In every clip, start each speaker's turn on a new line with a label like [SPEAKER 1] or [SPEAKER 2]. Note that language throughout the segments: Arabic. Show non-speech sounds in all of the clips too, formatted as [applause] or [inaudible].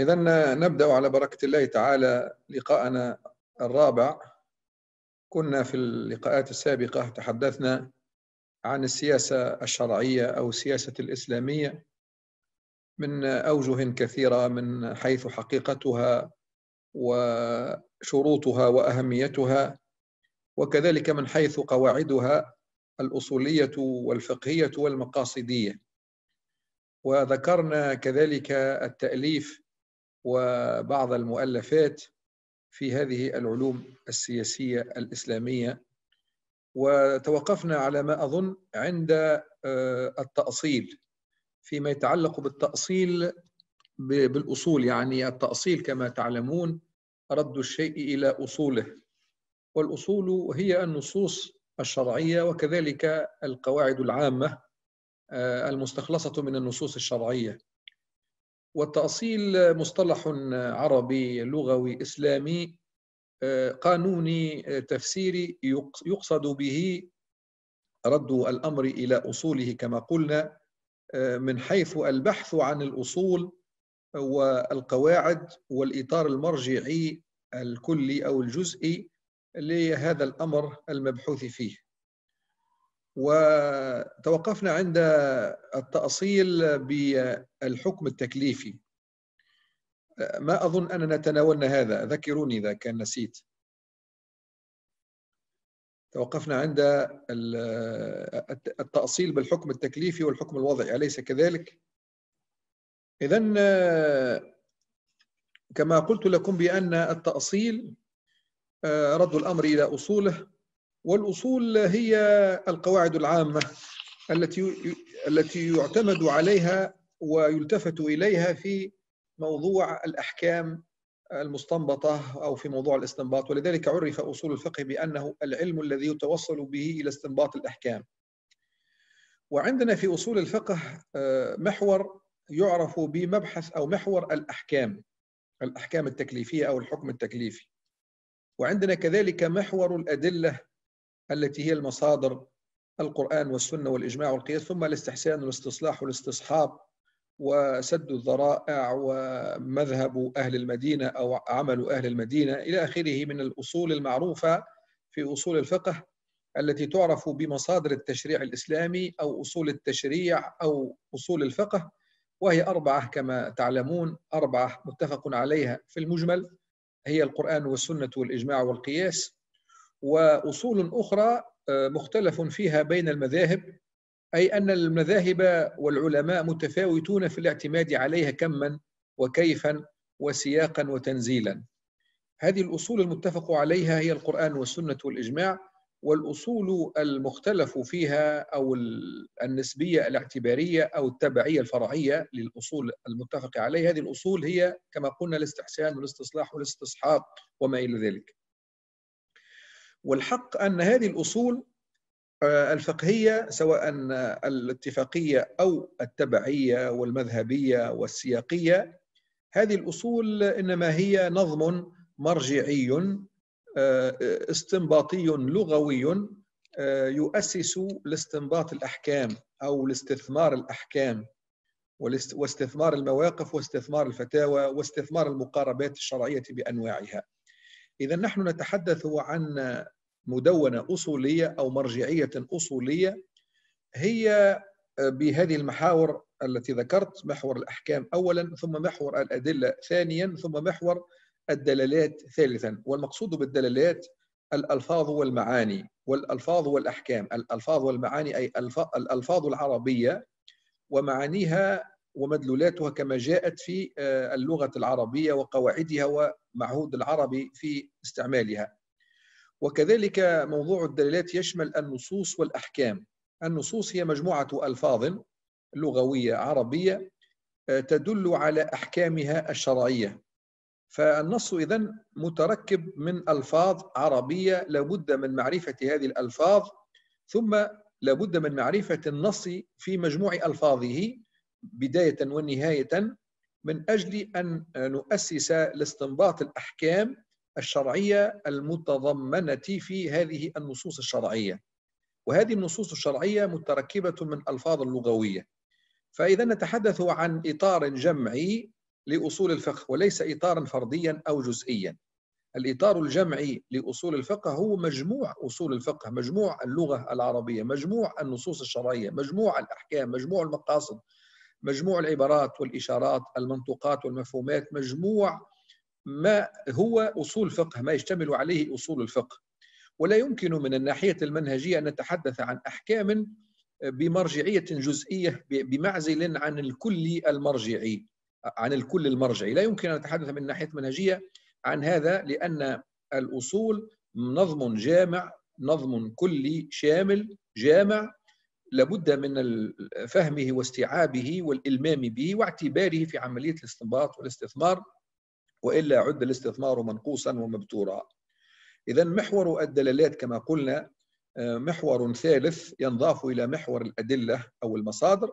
[SPEAKER 1] إذا نبدأ على بركة الله تعالى لقاءنا الرابع كنا في اللقاءات السابقة تحدثنا عن السياسة الشرعية أو السياسة الإسلامية من أوجه كثيرة من حيث حقيقتها وشروطها وأهميتها وكذلك من حيث قواعدها الأصولية والفقهية والمقاصدية وذكرنا كذلك التأليف وبعض المؤلفات في هذه العلوم السياسية الإسلامية وتوقفنا على ما أظن عند آه، التأصيل فيما يتعلق بالتأصيل بالأصول يعني التأصيل كما تعلمون رد الشيء إلى أصوله والأصول هي النصوص الشرعية وكذلك القواعد العامة آه، المستخلصة من النصوص الشرعية والتأصيل مصطلح عربي لغوي إسلامي آه، قانوني آه، تفسيري يقصد به رد الأمر إلى أصوله كما قلنا من حيث البحث عن الأصول والقواعد والإطار المرجعي الكلي أو الجزئي لهذا الأمر المبحوث فيه وتوقفنا عند التأصيل بالحكم التكليفي ما أظن أننا تناولنا هذا ذكروني إذا كان نسيت توقفنا عند التأصيل بالحكم التكليفي والحكم الوضعي أليس كذلك؟ إذا كما قلت لكم بأن التأصيل آه، رد الأمر إلى أصوله والاصول هي القواعد العامه التي التي يعتمد عليها ويلتفت اليها في موضوع الاحكام المستنبطه او في موضوع الاستنباط ولذلك عرف اصول الفقه بانه العلم الذي يتوصل به الى استنباط الاحكام. وعندنا في اصول الفقه آه، محور يعرف بمبحث او محور الاحكام الاحكام التكليفيه او الحكم التكليفي. وعندنا كذلك محور الادله التي هي المصادر القرآن والسنة والإجماع والقياس ثم الاستحسان والاستصلاح والاستصحاب وسد الذرائع ومذهب أهل المدينة أو عمل أهل المدينة إلى آخره من الأصول المعروفة في أصول الفقه التي تعرف بمصادر التشريع الإسلامي أو أصول التشريع أو أصول الفقه وهي أربعة كما تعلمون أربعة متفق عليها في المجمل هي القرآن والسنة والإجماع والقياس واصول اخرى آه، مختلف فيها بين المذاهب اي ان المذاهب والعلماء متفاوتون في الاعتماد عليها كما وكيفا وسياقا وتنزيلا هذه الاصول المتفق عليها هي القران والسنه والاجماع والاصول المختلف فيها او النسبيه الاعتباريه او التبعيه الفرعيه للاصول المتفق عليها هذه الاصول هي كما قلنا الاستحسان والاستصلاح والاستصحاب وما الى ذلك والحق أن هذه الأصول آه، الفقهية سواء الاتفاقية أو التبعية والمذهبية والسياقية هذه الأصول إنما هي نظم مرجعي آه، استنباطي لغوي آه، يؤسس لاستنباط الأحكام أو لاستثمار الأحكام واستثمار المواقف واستثمار الفتاوى واستثمار المقاربات الشرعية بأنواعها إذا نحن نتحدث عن مدونة أصولية أو مرجعية أصولية هي آه، بهذه المحاور التي ذكرت محور الأحكام أولا ثم محور الأدلة ثانيا ثم محور الدلالات ثالثا والمقصود بالدلالات الألفاظ والمعاني والألفاظ والأحكام الألفاظ والمعاني أي الألفاظ العربية ومعانيها ومدلولاتها كما جاءت في آه، اللغة العربية وقواعدها ومعهود العربي في استعمالها وكذلك موضوع الدلالات يشمل النصوص والأحكام النصوص هي مجموعة ألفاظ لغوية عربية آه، تدل على أحكامها الشرعية فالنص إذن متركب من ألفاظ عربية لابد من معرفة هذه الألفاظ ثم لابد من معرفة النص في مجموع ألفاظه بداية ونهاية من أجل أن نؤسس لاستنباط الأحكام الشرعية المتضمنة في هذه النصوص الشرعية وهذه النصوص الشرعية متركبة من ألفاظ لغوية فإذا نتحدث عن إطار جمعي لأصول الفقه وليس إطارا فرديا أو جزئيا الإطار الجمعي لأصول الفقه هو مجموع أصول الفقه مجموع اللغة العربية مجموع النصوص الشرعية مجموع الأحكام مجموع المقاصد مجموع العبارات والإشارات المنطوقات والمفهومات مجموع ما هو أصول فقه ما يشتمل عليه أصول الفقه ولا يمكن من الناحية المنهجية أن نتحدث عن أحكام بمرجعية جزئية بمعزل عن الكل المرجعي عن الكل المرجعي لا يمكن أن نتحدث من ناحية منهجية عن هذا لأن الأصول نظم جامع نظم كلي شامل جامع لابد من فهمه واستيعابه والالمام به واعتباره في عمليه الاستنباط والاستثمار والا عد الاستثمار منقوصا ومبتورا. اذا محور الدلالات كما قلنا آه، محور ثالث ينضاف الى محور الادله او المصادر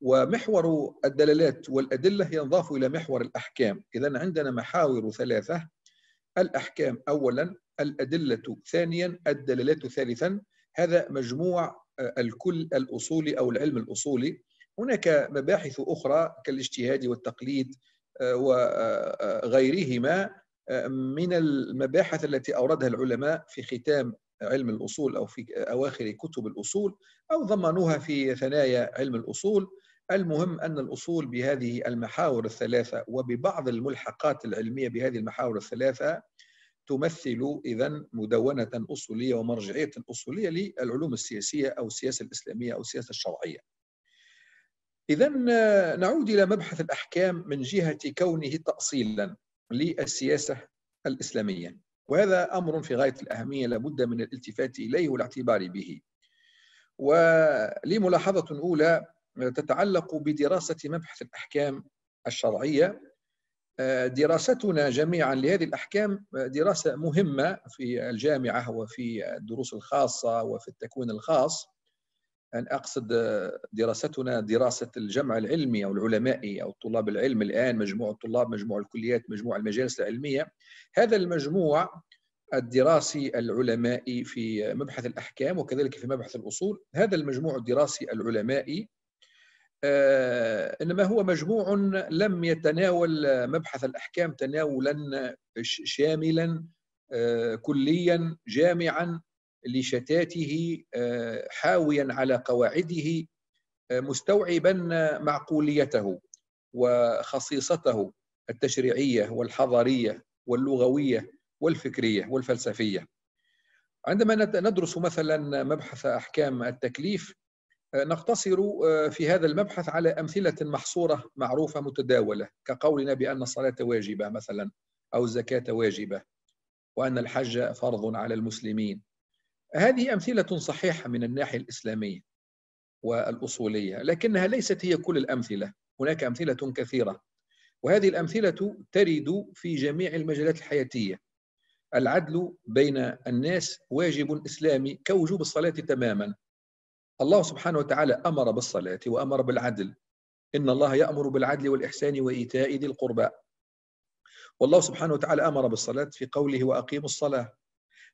[SPEAKER 1] ومحور الدلالات والادله ينضاف الى محور الاحكام، اذا عندنا محاور ثلاثه الاحكام اولا، الادله ثانيا، الدلالات ثالثا، هذا مجموع الكل الاصولي او العلم الاصولي هناك مباحث اخرى كالاجتهاد والتقليد آه، وغيرهما آه، آه، من المباحث التي اوردها العلماء في ختام علم الاصول او في اواخر كتب الاصول او ضمنوها في ثنايا علم الاصول المهم ان الاصول بهذه المحاور الثلاثه وببعض الملحقات العلميه بهذه المحاور الثلاثه تمثل إذا مدونة أصولية ومرجعية أصولية للعلوم السياسية أو السياسة الإسلامية أو السياسة الشرعية إذا آه، نعود إلى مبحث الأحكام من جهة كونه تأصيلا للسياسة الإسلامية وهذا أمر في غاية الأهمية لابد من الالتفات إليه والاعتبار به ولي ملاحظة أولى آه، تتعلق بدراسة مبحث الأحكام الشرعية دراستنا جميعا لهذه الاحكام دراسه مهمه في الجامعه وفي الدروس الخاصه وفي التكوين الخاص أن أقصد دراستنا دراسة الجمع العلمي أو العلمائي أو طلاب العلم الآن مجموع الطلاب مجموع الكليات مجموع المجالس العلمية هذا المجموع الدراسي العلمائي في مبحث الأحكام وكذلك في مبحث الأصول هذا المجموع الدراسي العلمائي آه، انما هو مجموع لم يتناول مبحث الاحكام تناولا شاملا آه، كليا جامعا لشتاته آه، حاويا على قواعده مستوعبا معقوليته وخصيصته التشريعيه والحضاريه واللغويه والفكريه والفلسفيه عندما ندرس مثلا مبحث احكام التكليف نقتصر آه، في هذا المبحث على أمثلة محصورة معروفة متداولة كقولنا بأن الصلاة واجبة مثلا أو الزكاة واجبة وأن الحج فرض على المسلمين هذه أمثلة صحيحة من الناحية الإسلامية والأصولية لكنها ليست هي كل الأمثلة هناك أمثلة كثيرة وهذه الأمثلة ترد في جميع المجالات الحياتية العدل بين الناس واجب إسلامي كوجوب الصلاة تماما الله سبحانه وتعالى امر بالصلاه وامر بالعدل ان الله يامر بالعدل والاحسان وايتاء ذي القربى والله سبحانه وتعالى امر بالصلاه في قوله واقيموا الصلاه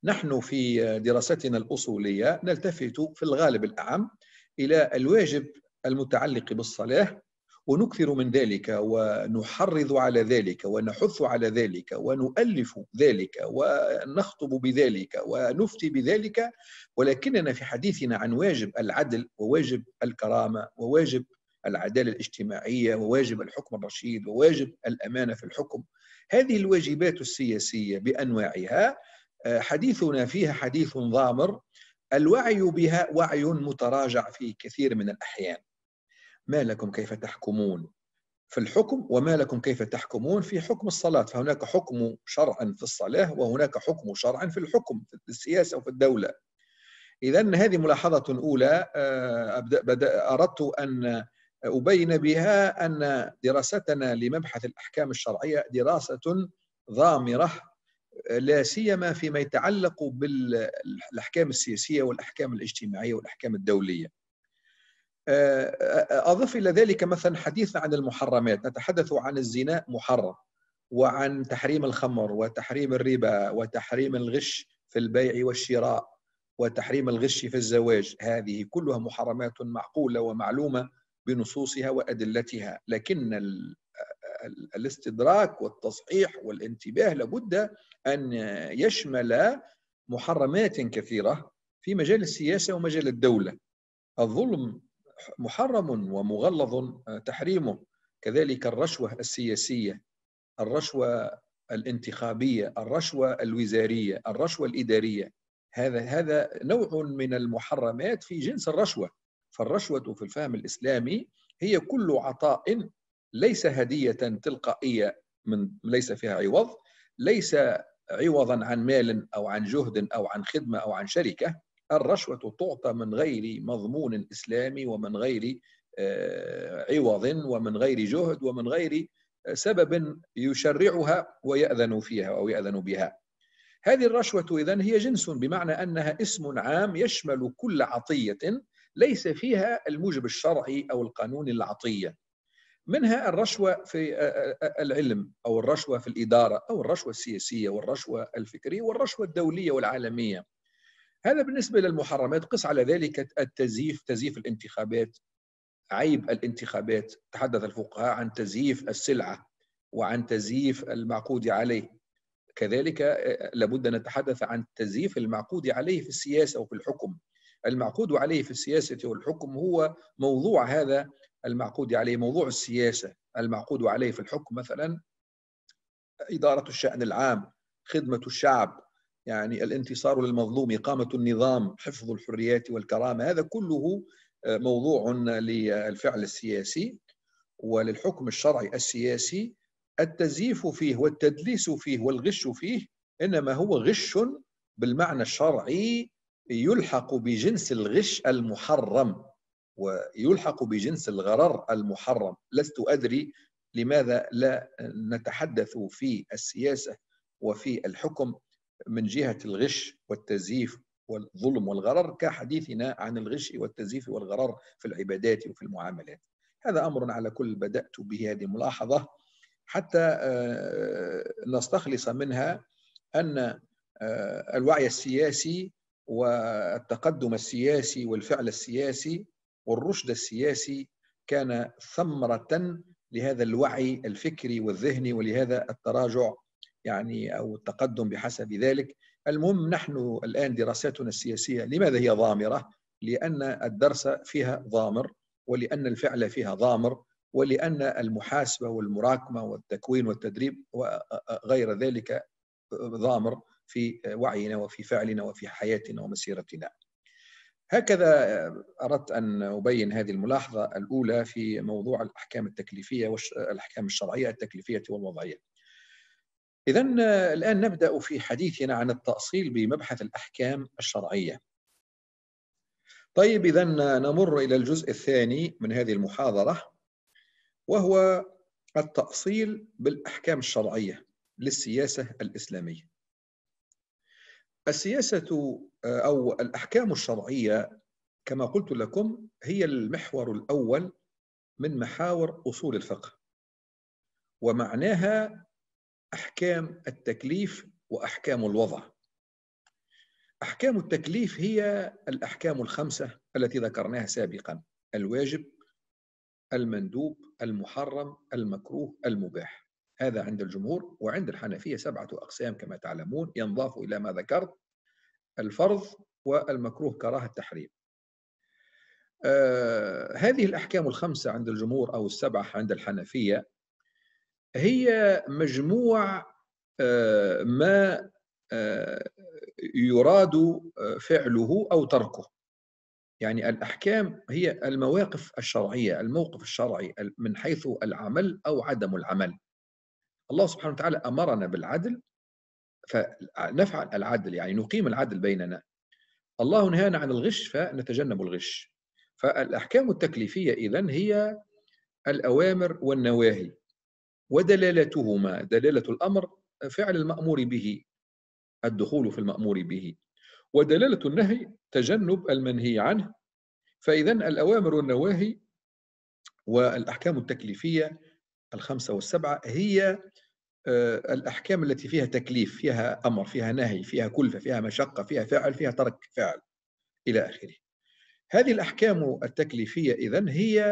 [SPEAKER 1] نحن في دراستنا الاصوليه نلتفت في الغالب الاعم الى الواجب المتعلق بالصلاه ونكثر من ذلك ونحرض على ذلك ونحث على ذلك ونؤلف ذلك ونخطب بذلك ونفتي بذلك ولكننا في حديثنا عن واجب العدل وواجب الكرامة وواجب العدالة الاجتماعية وواجب الحكم الرشيد وواجب الأمانة في الحكم هذه الواجبات السياسية بأنواعها آه، حديثنا فيها حديث ضامر الوعي بها وعي متراجع في كثير من الأحيان ما لكم كيف تحكمون في الحكم وما لكم كيف تحكمون في حكم الصلاة فهناك حكم شرعا في الصلاة وهناك حكم شرعا في الحكم في السياسة وفي الدولة إذا هذه ملاحظة أولى آه، بدأ أردت أن أبين بها أن دراستنا لمبحث الأحكام الشرعية دراسة ضامرة لا سيما فيما يتعلق بالأحكام السياسية والأحكام الاجتماعية والأحكام الدولية آه، آه، أضف إلى ذلك مثلا حديثنا عن المحرمات نتحدث عن الزنا محرم وعن تحريم الخمر وتحريم الربا وتحريم الغش في البيع والشراء وتحريم الغش في الزواج هذه كلها محرمات معقولة ومعلومة بنصوصها وأدلتها لكن الاستدراك والتصحيح والانتباه لابد أن يشمل محرمات كثيرة في مجال السياسة ومجال الدولة الظلم محرم ومغلظ آه، تحريمه كذلك الرشوة السياسية الرشوة الانتخابية الرشوة الوزارية الرشوة الإدارية هذا هذا نوع من المحرمات في جنس الرشوة فالرشوة في الفهم الإسلامي هي كل عطاء ليس هدية تلقائية من ليس فيها عوض ليس عوضا عن مال أو عن جهد أو عن خدمة أو عن شركة الرشوة تعطى من غير مضمون إسلامي ومن غير آه، عوض ومن غير جهد ومن غير آه، سبب يشرعها ويأذن فيها أو يأذن بها هذه الرشوة إذا هي جنس بمعنى أنها اسم عام يشمل كل عطية ليس فيها الموجب الشرعي أو القانون العطية منها الرشوة في آه، آه، آه، العلم أو الرشوة في الإدارة أو الرشوة السياسية والرشوة الفكرية والرشوة الدولية والعالمية هذا بالنسبة للمحرمات قس على ذلك التزييف تزييف الانتخابات عيب الانتخابات تحدث الفقهاء عن تزييف السلعة وعن تزييف المعقود عليه كذلك آه، لابد أن نتحدث عن تزييف المعقود عليه في السياسة وفي الحكم المعقود عليه في السياسة والحكم هو موضوع هذا المعقود عليه موضوع السياسة المعقود عليه في الحكم مثلا إدارة الشأن العام خدمة الشعب يعني الانتصار للمظلوم إقامة النظام حفظ الحريات والكرامة هذا كله آه، موضوع للفعل السياسي وللحكم الشرعي السياسي التزييف فيه والتدليس فيه والغش فيه انما هو غش بالمعنى الشرعي يلحق بجنس الغش المحرم ويلحق بجنس الغرر المحرم لست ادري لماذا لا نتحدث في السياسه وفي الحكم من جهه الغش والتزييف والظلم والغرر كحديثنا عن الغش والتزييف والغرر في العبادات وفي المعاملات هذا امر على كل بدات به هذه الملاحظه حتى آه، نستخلص منها ان آه، الوعي السياسي والتقدم السياسي والفعل السياسي والرشد السياسي كان ثمره لهذا الوعي الفكري والذهني ولهذا التراجع يعني او التقدم بحسب ذلك المهم نحن الان دراساتنا السياسيه لماذا هي ضامره لان الدرس فيها ضامر ولان الفعل فيها ضامر ولأن المحاسبة والمراكمة والتكوين والتدريب وغير ذلك ضامر في وعينا وفي فعلنا وفي حياتنا ومسيرتنا هكذا أردت أن أبين هذه الملاحظة الأولى في موضوع الأحكام التكليفية والأحكام الشرعية التكليفية والوضعية إذا الآن نبدأ في حديثنا عن التأصيل بمبحث الأحكام الشرعية طيب إذا نمر إلى الجزء الثاني من هذه المحاضرة وهو التأصيل بالأحكام الشرعية للسياسة الإسلامية السياسة آه، أو الأحكام الشرعية كما قلت لكم هي المحور الأول من محاور أصول الفقه ومعناها أحكام التكليف وأحكام الوضع أحكام التكليف هي الأحكام الخمسة التي ذكرناها سابقا الواجب المندوب المحرم المكروه المباح هذا عند الجمهور وعند الحنفية سبعة أقسام كما تعلمون ينضاف إلى ما ذكرت الفرض والمكروه كراهة التحريم آه هذه الأحكام الخمسة عند الجمهور أو السبعة عند الحنفية هي مجموع آه ما آه يراد آه، فعله أو تركه يعني الأحكام هي المواقف الشرعية الموقف الشرعي من حيث العمل أو عدم العمل الله سبحانه وتعالى أمرنا بالعدل فنفعل العدل يعني نقيم العدل بيننا الله نهانا عن الغش فنتجنب الغش فالأحكام التكليفية اذا هي الأوامر والنواهي ودلالتهما دلالة الأمر فعل المأمور به الدخول في المأمور به ودلالة النهي تجنب المنهي عنه فإذا الأوامر والنواهي والأحكام التكليفية الخمسة والسبعة هي آه، الأحكام التي فيها تكليف فيها أمر فيها نهي فيها كلفة فيها مشقة فيها فعل فيها ترك فعل إلى آخره هذه الأحكام التكليفية إذن هي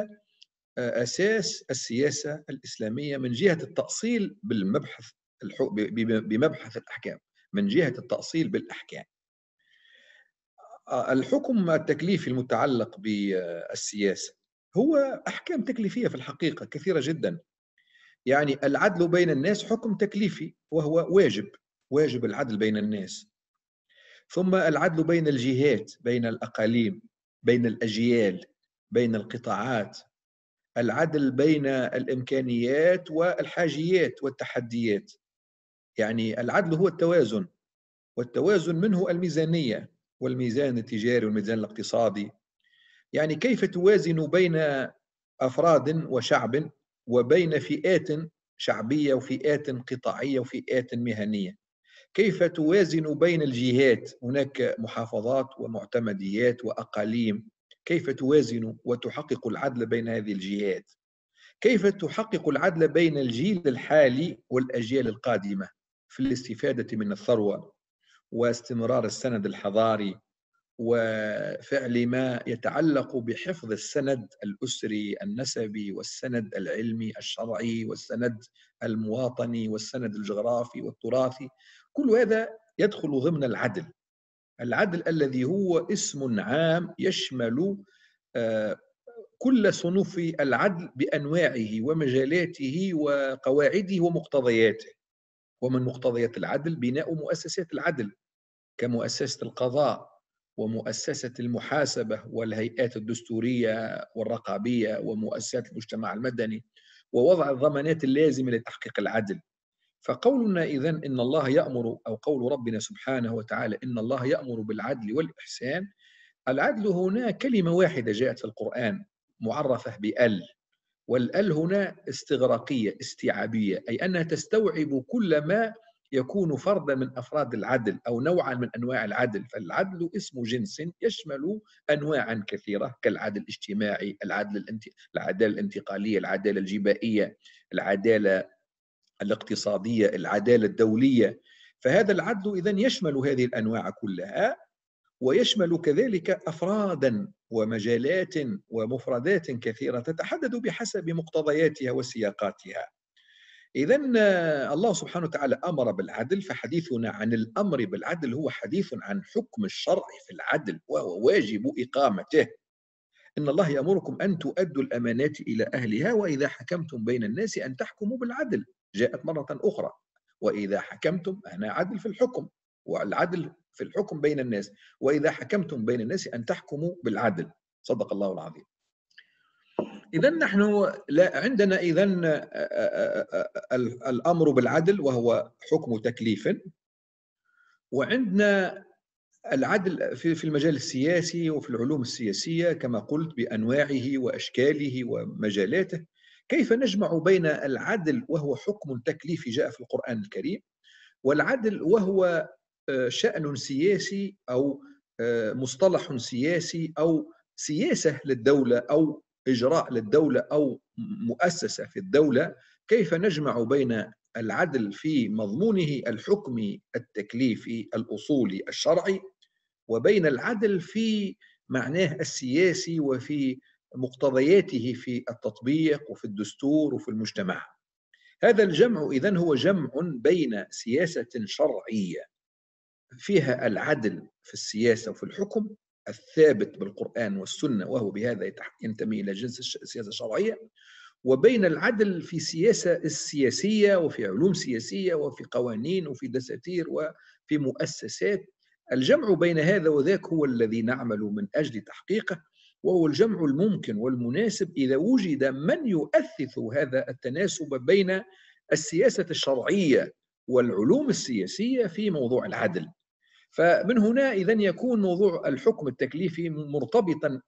[SPEAKER 1] آه، أساس السياسة الإسلامية من جهة التأصيل بالمبحث بمبحث الأحكام من جهة التأصيل بالأحكام آه، الحكم التكليفي المتعلق بالسياسه هو احكام تكليفيه في الحقيقه كثيره جدا يعني العدل بين الناس حكم تكليفي وهو واجب واجب العدل بين الناس ثم العدل بين الجهات بين الاقاليم بين الاجيال بين القطاعات العدل بين الامكانيات والحاجيات والتحديات يعني العدل هو التوازن والتوازن منه الميزانيه والميزان التجاري والميزان الاقتصادي يعني كيف توازن بين أفراد وشعب وبين فئات شعبية وفئات قطاعية وفئات مهنية كيف توازن بين الجهات هناك محافظات ومعتمديات وأقاليم كيف توازن وتحقق العدل بين هذه الجهات كيف تحقق العدل بين الجيل الحالي والأجيال القادمة في الاستفادة من الثروة واستمرار السند الحضاري وفعل ما يتعلق بحفظ السند الاسري النسبي والسند العلمي الشرعي والسند المواطني والسند الجغرافي والتراثي كل هذا يدخل ضمن العدل العدل الذي هو اسم عام يشمل آه، كل صنوف العدل بانواعه ومجالاته وقواعده ومقتضياته ومن مقتضيات العدل بناء مؤسسات العدل كمؤسسة القضاء ومؤسسة المحاسبة والهيئات الدستورية والرقابية ومؤسسات المجتمع المدني ووضع الضمانات اللازمة لتحقيق العدل فقولنا إذا إن الله يأمر أو قول ربنا سبحانه وتعالى إن الله يأمر بالعدل والإحسان العدل هنا كلمة واحدة جاءت في القرآن معرفة بأل والال هنا استغراقيه استيعابيه اي انها تستوعب كل ما يكون فردا من افراد العدل او نوعا من انواع العدل، فالعدل اسم جنس يشمل انواعا كثيره كالعدل الاجتماعي، العدل العداله الانتقاليه، العداله الجبائيه، العداله الاقتصاديه، العداله الدوليه، فهذا العدل اذا يشمل هذه الانواع كلها ويشمل كذلك افرادا ومجالات ومفردات كثيره تتحدد بحسب مقتضياتها وسياقاتها. اذا آه، الله سبحانه وتعالى امر بالعدل فحديثنا عن الامر بالعدل هو حديث عن حكم الشرع في العدل وهو واجب اقامته. ان الله يامركم ان تؤدوا الامانات الى اهلها واذا حكمتم بين الناس ان تحكموا بالعدل. جاءت مره اخرى واذا حكمتم هنا عدل في الحكم والعدل في الحكم بين الناس وإذا حكمتم بين الناس أن تحكموا بالعدل صدق الله العظيم إذا نحن لا عندنا إذا الأمر بالعدل وهو حكم تكليف وعندنا العدل في المجال السياسي وفي العلوم السياسية كما قلت بأنواعه وأشكاله ومجالاته كيف نجمع بين العدل وهو حكم تكليفي جاء في القرآن الكريم والعدل وهو آه، شأن سياسي أو آه، مصطلح سياسي أو سياسة للدولة أو إجراء للدولة أو مؤسسة في الدولة كيف نجمع بين العدل في مضمونه الحكمي التكليفي الأصولي الشرعي وبين العدل في معناه السياسي وفي مقتضياته في التطبيق وفي الدستور وفي المجتمع هذا الجمع إذن هو جمع بين سياسة شرعية فيها العدل في السياسة وفي الحكم الثابت بالقرآن والسنة وهو بهذا ينتمي إلى جنس السياسة الشرعية وبين العدل في سياسة السياسية وفي علوم سياسية وفي قوانين وفي دساتير وفي مؤسسات الجمع بين هذا وذاك هو الذي نعمل من أجل تحقيقه وهو الجمع الممكن والمناسب إذا وجد من يؤثث هذا التناسب بين السياسة الشرعية والعلوم السياسية في موضوع العدل فمن هنا إذا يكون موضوع الحكم التكليفي مرتبطا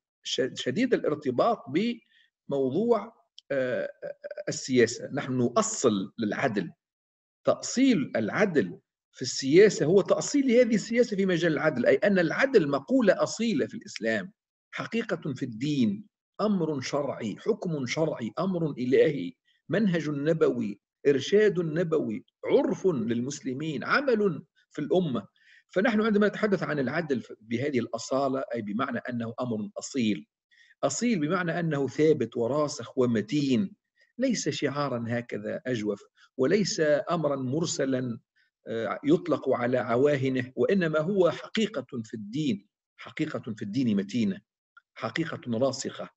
[SPEAKER 1] شديد الارتباط بموضوع آه، السياسة نحن نؤصل للعدل تأصيل العدل في السياسة هو تأصيل هذه السياسة في مجال العدل أي أن العدل مقولة أصيلة في الإسلام حقيقة في الدين أمر شرعي حكم شرعي أمر إلهي منهج نبوي إرشاد نبوي عرف للمسلمين عمل في الأمة فنحن عندما نتحدث عن العدل بهذه الأصالة أي بمعنى أنه أمر أصيل أصيل بمعنى أنه ثابت وراسخ ومتين ليس شعارا هكذا أجوف وليس أمرا مرسلا آه، يطلق على عواهنه وإنما هو حقيقة في الدين حقيقة في الدين متينة حقيقة راسخة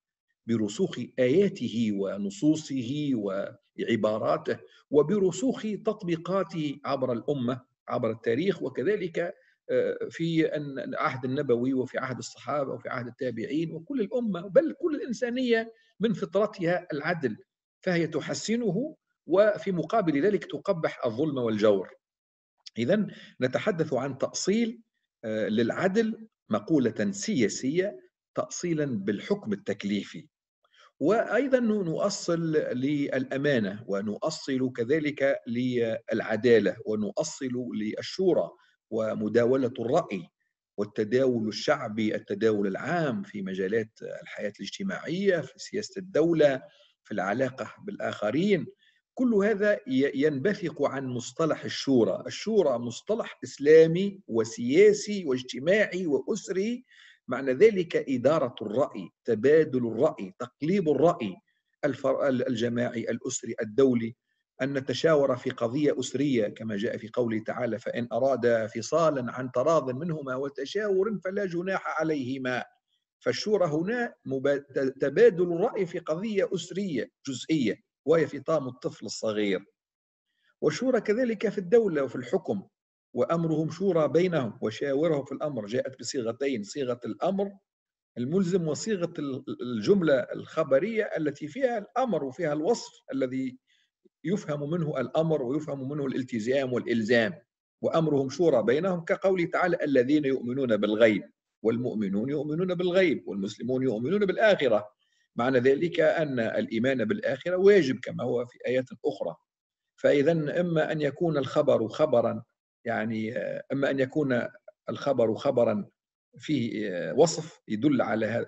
[SPEAKER 1] برسوخ اياته ونصوصه وعباراته وبرسوخ تطبيقاته عبر الامه عبر التاريخ وكذلك آه، في العهد النبوي وفي عهد الصحابه وفي عهد التابعين وكل الامه بل كل الانسانيه من فطرتها العدل فهي تحسنه وفي مقابل ذلك تقبح الظلم والجور. اذا نتحدث عن تاصيل آه، للعدل مقوله سياسيه تأصيلا بالحكم التكليفي وايضا نؤصل للامانه ونؤصل كذلك للعداله ونؤصل للشورى ومداوله الراي والتداول الشعبي التداول العام في مجالات الحياه الاجتماعيه في سياسه الدوله في العلاقه بالاخرين كل هذا ينبثق عن مصطلح الشورى الشورى مصطلح اسلامي وسياسي واجتماعي واسري معنى ذلك إدارة الرأي تبادل الرأي تقليب الرأي الجماعي الأسري الدولي أن نتشاور في قضية أسرية كما جاء في قوله تعالى فإن أرادا فصالا عن تراض منهما وتشاور فلا جناح عليهما فالشورى هنا تبادل الرأي في قضية أسرية جزئية وهي في طام الطفل الصغير والشورى كذلك في الدولة وفي الحكم وأمرهم شورى بينهم وشاورهم في الأمر جاءت بصيغتين صيغة الأمر الملزم وصيغة الجملة الخبرية التي فيها الأمر وفيها الوصف الذي يفهم منه الأمر ويفهم منه الالتزام والإلزام وأمرهم شورى بينهم كقوله تعالى الذين يؤمنون بالغيب والمؤمنون يؤمنون بالغيب والمسلمون يؤمنون بالآخرة معنى ذلك أن الإيمان بالآخرة واجب كما هو في آيات أخرى فإذا إما أن يكون الخبر خبرا يعني أما أن يكون الخبر خبرا فيه آه، وصف يدل على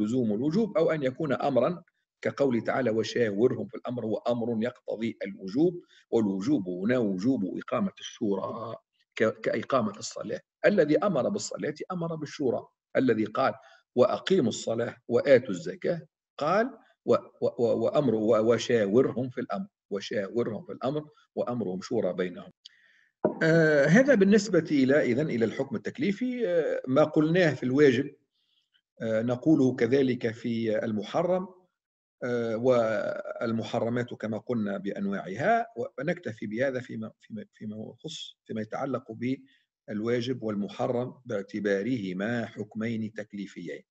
[SPEAKER 1] لزوم الوجوب أو أن يكون أمرا كقول تعالى وشاورهم في الأمر وأمر يقتضي الوجوب والوجوب هنا وجوب إقامة الشورى كإقامة الصلاة الذي أمر بالصلاة أمر بالشورى الذي قال وأقيموا الصلاة وآتوا الزكاة قال وأمر وشاورهم في الأمر وشاورهم في الأمر وأمرهم شورى بينهم آه هذا بالنسبة إلى إذا إلى الحكم التكليفي آه ما قلناه في الواجب آه نقوله كذلك في المحرم آه، والمحرمات كما قلنا بأنواعها ونكتفي بهذا فيما فيما فيما يخص فيما يتعلق بالواجب والمحرم باعتبارهما حكمين تكليفيين.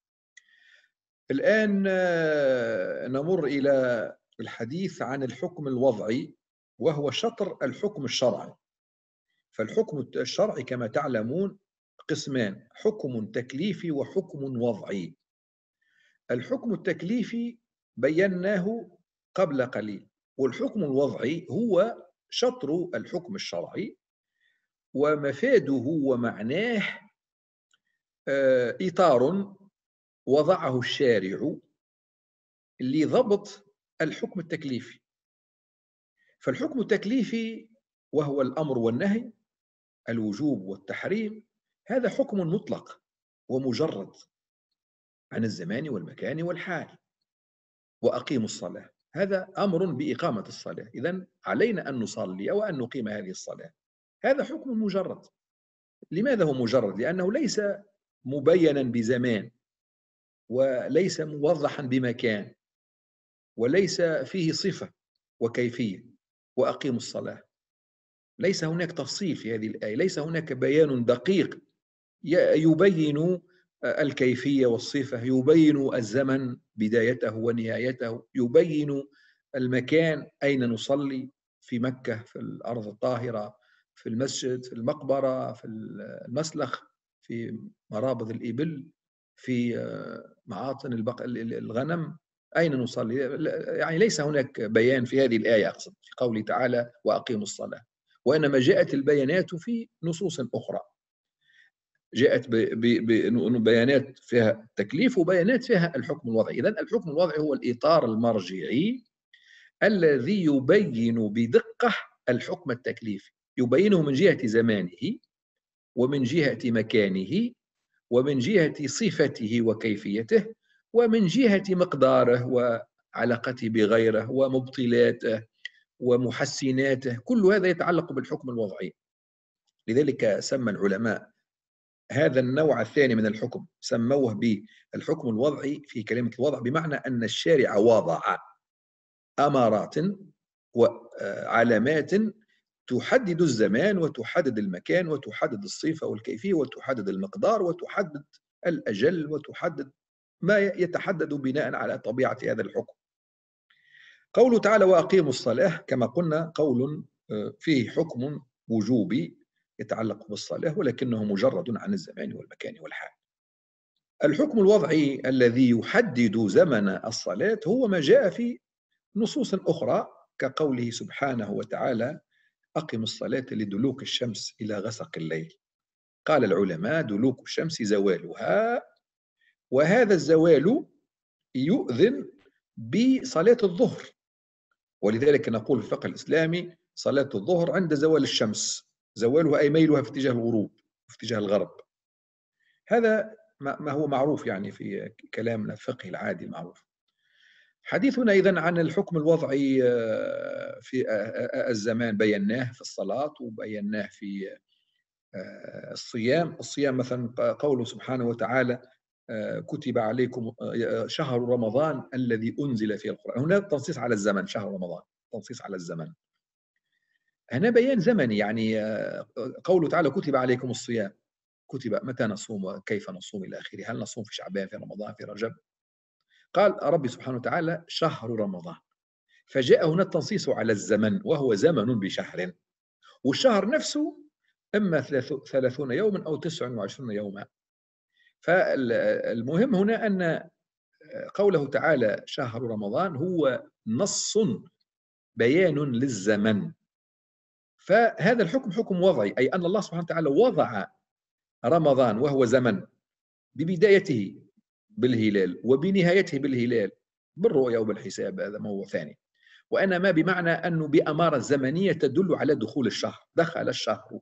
[SPEAKER 1] الآن آه، نمر إلى الحديث عن الحكم الوضعي وهو شطر الحكم الشرعي فالحكم الشرعي كما تعلمون قسمان حكم تكليفي وحكم وضعي الحكم التكليفي بيناه قبل قليل والحكم الوضعي هو شطر الحكم الشرعي ومفاده ومعناه آه، اطار وضعه الشارع لضبط الحكم التكليفي فالحكم التكليفي وهو الامر والنهي الوجوب والتحريم هذا حكم مطلق ومجرد عن الزمان والمكان والحال وأقيموا الصلاة هذا أمر بإقامة الصلاة إذا علينا أن نصلي وأن نقيم هذه الصلاة هذا حكم مجرد لماذا هو مجرد؟ لأنه ليس مبينا بزمان وليس موضحا بمكان وليس فيه صفة وكيفية وأقيموا الصلاة ليس هناك تفصيل في هذه الآية ليس هناك بيان دقيق يبين الكيفية والصفة يبين الزمن بدايته ونهايته يبين المكان أين نصلي في مكة في الأرض الطاهرة في المسجد في المقبرة في المسلخ في مرابض الإبل في آه، معاطن البق... الغنم أين نصلي يعني ليس هناك بيان في هذه الآية أقصد في قوله تعالى وأقيموا الصلاة وإنما جاءت البيانات في نصوص أخرى جاءت ببيانات فيها تكليف وبيانات فيها الحكم الوضعي إذا الحكم الوضعي هو الإطار المرجعي الذي يبين بدقة الحكم التكليفي يبينه من جهة زمانه ومن جهة مكانه ومن جهة صفته وكيفيته ومن جهة مقداره وعلاقته بغيره ومبطلاته ومحسناته كل هذا يتعلق بالحكم الوضعي لذلك سمى العلماء هذا النوع الثاني من الحكم سموه بالحكم الوضعي في كلمة الوضع بمعنى أن الشارع وضع أمارات وعلامات تحدد الزمان وتحدد المكان وتحدد الصفة والكيفية وتحدد المقدار وتحدد الأجل وتحدد ما يتحدد بناء على طبيعة هذا الحكم قوله تعالى وأقيموا الصلاة كما قلنا قول آه، فيه حكم وجوبي يتعلق بالصلاة ولكنه مجرد عن الزمان والمكان والحال الحكم الوضعي الذي يحدد زمن الصلاة هو ما جاء في نصوص أخرى كقوله سبحانه وتعالى أقم الصلاة لدلوك الشمس إلى غسق الليل قال العلماء دلوك الشمس زوالها وهذا الزوال يؤذن بصلاة الظهر ولذلك نقول في الفقه الإسلامي صلاة الظهر عند زوال الشمس زوالها أي ميلها في اتجاه الغروب في اتجاه الغرب هذا ما هو معروف يعني في كلامنا الفقهي العادي معروف حديثنا إذا عن الحكم الوضعي آه، في آه، آه، الزمان بيناه في الصلاة وبيناه في الصيام الصيام مثلا قوله سبحانه وتعالى آه، كتب عليكم آه، آه، شهر رمضان الذي انزل فيه القران هنا تنصيص على الزمن شهر رمضان تنصيص على الزمن هنا بيان زمني يعني قوله تعالى كتب عليكم الصيام كتب متى نصوم وكيف نصوم الى اخره هل نصوم في شعبان في رمضان في رجب قال ربي سبحانه وتعالى شهر رمضان فجاء هنا التنصيص على الزمن وهو زمن بشهر والشهر نفسه اما ثلاثون يوما او 29 يوما فالمهم هنا أن قوله تعالى شهر رمضان هو نص بيان للزمن فهذا الحكم حكم وضعي أي أن الله سبحانه وتعالى وضع رمضان وهو زمن ببدايته بالهلال وبنهايته بالهلال بالرؤية وبالحساب هذا موضوع ثاني وانما بمعنى أنه بأمارة زمنية تدل على دخول الشهر دخل الشهر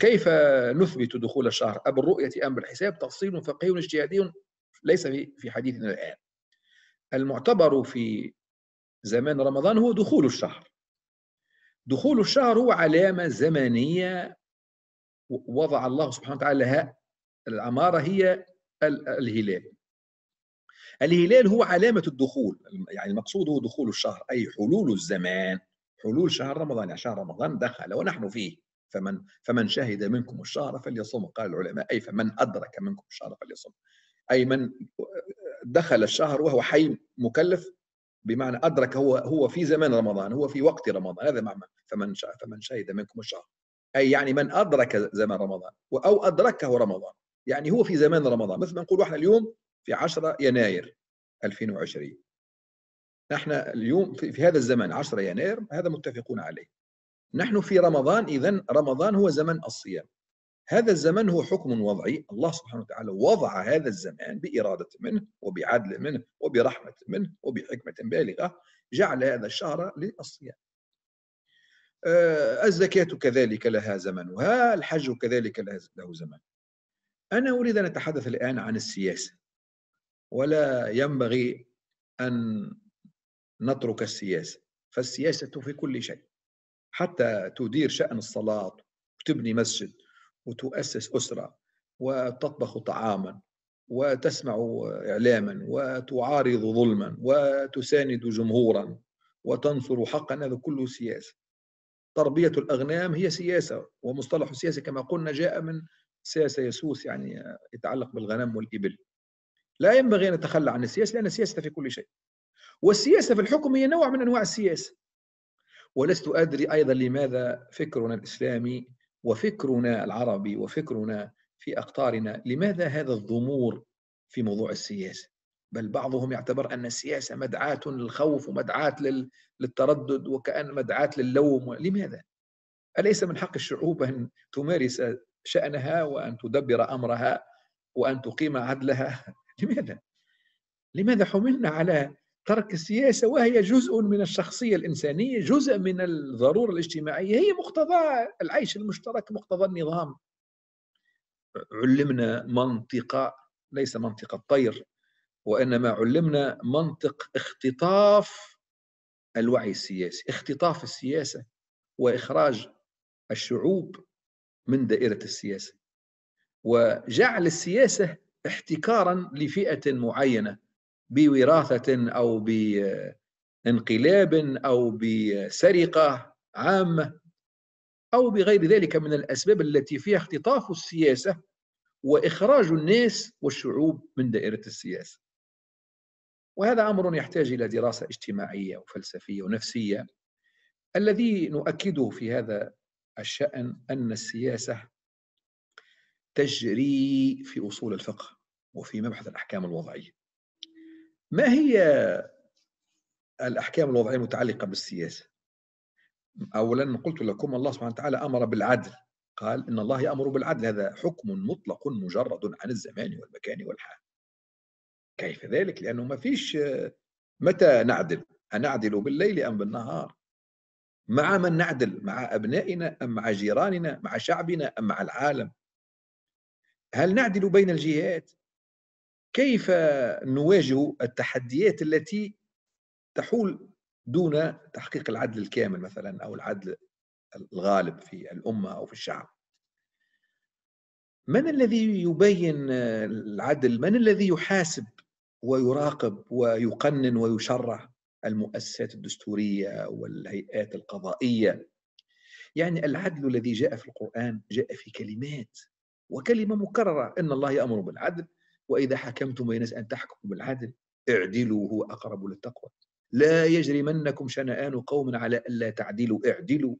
[SPEAKER 1] كيف نثبت دخول الشهر أب الرؤية أم بالحساب تفصيل فقهي اجتهادي ليس في حديثنا الآن المعتبر في زمان رمضان هو دخول الشهر دخول الشهر هو علامة زمنية وضع الله سبحانه وتعالى لها العمارة هي الهلال الهلال هو علامة الدخول يعني المقصود هو دخول الشهر أي حلول الزمان حلول شهر رمضان يعني شهر رمضان دخل ونحن فيه فمن فمن شهد منكم الشهر فليصوم قال العلماء أي فمن أدرك منكم الشهر فليصوم أي من دخل الشهر وهو حي مكلف بمعنى أدرك هو هو في زمان رمضان هو في وقت رمضان هذا معنى فمن فمن شهد منكم الشهر أي يعني من أدرك زمان رمضان أو أدركه رمضان يعني هو في زمان رمضان مثل ما نقول احنا اليوم في 10 يناير 2020 نحن اليوم في هذا الزمان 10 يناير هذا متفقون عليه نحن في رمضان إذا رمضان هو زمن الصيام هذا الزمن هو حكم وضعي الله سبحانه وتعالى وضع هذا الزمان بإرادة منه وبعدل منه وبرحمة منه وبحكمة بالغة جعل هذا الشهر للصيام آه، الزكاة كذلك لها زمنها الحج كذلك له زمن أنا أريد أن أتحدث الآن عن السياسة ولا ينبغي أن نترك السياسة فالسياسة في كل شيء حتى تدير شأن الصلاة وتبني مسجد وتؤسس أسرة وتطبخ طعاما وتسمع إعلاما وتعارض ظلما وتساند جمهورا وتنصر حقا هذا كله سياسة تربية الأغنام هي سياسة ومصطلح السياسة كما قلنا جاء من سياسة يسوس يعني يتعلق بالغنم والإبل لا ينبغي أن نتخلى عن السياسة لأن السياسة في كل شيء والسياسة في الحكم هي نوع من أنواع السياسة ولست أدري أيضا لماذا فكرنا الإسلامي وفكرنا العربي وفكرنا في أقطارنا لماذا هذا الضمور في موضوع السياسة بل بعضهم يعتبر أن السياسة مدعاة للخوف ومدعاة للتردد وكأن مدعاة للوم لماذا؟ أليس من حق الشعوب أن تمارس شأنها وأن تدبر أمرها وأن تقيم عدلها [laughs] لماذا؟ لماذا حملنا على ترك السياسة وهي جزء من الشخصية الإنسانية جزء من الضرورة الاجتماعية هي مقتضى العيش المشترك مقتضى النظام علمنا منطق ليس منطق الطير وإنما علمنا منطق اختطاف الوعي السياسي اختطاف السياسة وإخراج الشعوب من دائرة السياسة وجعل السياسة احتكارا لفئة معينة بوراثه او بانقلاب او بسرقه عامه او بغير ذلك من الاسباب التي فيها اختطاف السياسه واخراج الناس والشعوب من دائره السياسه. وهذا امر يحتاج الى دراسه اجتماعيه وفلسفيه ونفسيه الذي نؤكده في هذا الشان ان السياسه تجري في اصول الفقه وفي مبحث الاحكام الوضعيه. ما هي الأحكام الوضعية المتعلقة بالسياسة أولا قلت لكم الله سبحانه وتعالى أمر بالعدل قال إن الله يأمر بالعدل هذا حكم مطلق مجرد عن الزمان والمكان والحال كيف ذلك لأنه ما فيش متى نعدل أنعدل بالليل أم بالنهار مع من نعدل مع أبنائنا أم مع جيراننا مع شعبنا أم مع العالم هل نعدل بين الجهات كيف نواجه التحديات التي تحول دون تحقيق العدل الكامل مثلا او العدل الغالب في الامه او في الشعب من الذي يبين العدل من الذي يحاسب ويراقب ويقنن ويشرع المؤسسات الدستوريه والهيئات القضائيه يعني العدل الذي جاء في القران جاء في كلمات وكلمه مكرره ان الله يامر بالعدل وإذا حكمتم بين الناس أن تحكموا بالعدل اعدلوا هو أقرب للتقوى لا يجرمنكم شنآن قوم على ألا تعدلوا اعدلوا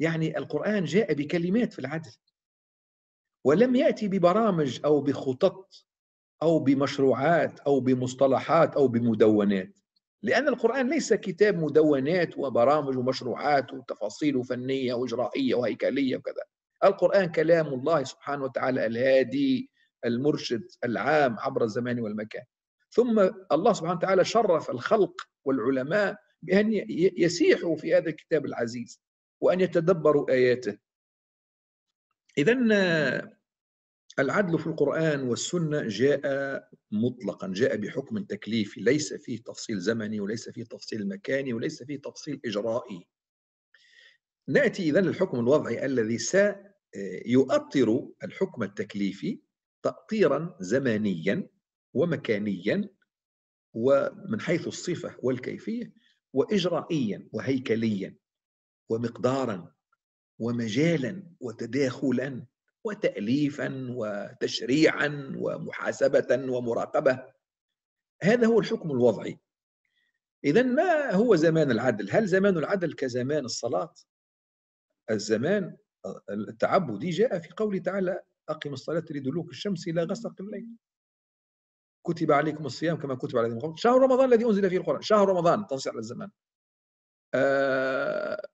[SPEAKER 1] يعني القرآن جاء بكلمات في العدل ولم يأتي ببرامج أو بخطط أو بمشروعات أو بمصطلحات أو بمدونات لأن القرآن ليس كتاب مدونات وبرامج ومشروعات وتفاصيل فنية وإجرائية وهيكلية وكذا القرآن كلام الله سبحانه وتعالى الهادي المرشد العام عبر الزمان والمكان ثم الله سبحانه وتعالى شرف الخلق والعلماء بأن يسيحوا في هذا الكتاب العزيز وأن يتدبروا آياته إذا العدل في القرآن والسنة جاء مطلقا جاء بحكم تكليفي ليس فيه تفصيل زمني وليس فيه تفصيل مكاني وليس فيه تفصيل إجرائي نأتي إذا للحكم الوضعي الذي سيؤطر الحكم التكليفي تأطيرا زمانيا ومكانيا ومن حيث الصفة والكيفية وإجرائيا وهيكليا ومقدارا ومجالا وتداخلا وتأليفا وتشريعا ومحاسبة ومراقبة هذا هو الحكم الوضعي إذا ما هو زمان العدل؟ هل زمان العدل كزمان الصلاة؟ الزمان التعبدي جاء في قوله تعالى أقم الصلاة لدلوك الشمس إلى غسق الليل كتب عليكم الصيام كما كتب عليكم قبل شهر رمضان الذي أنزل فيه القرآن شهر رمضان تنصيع على الزمان أه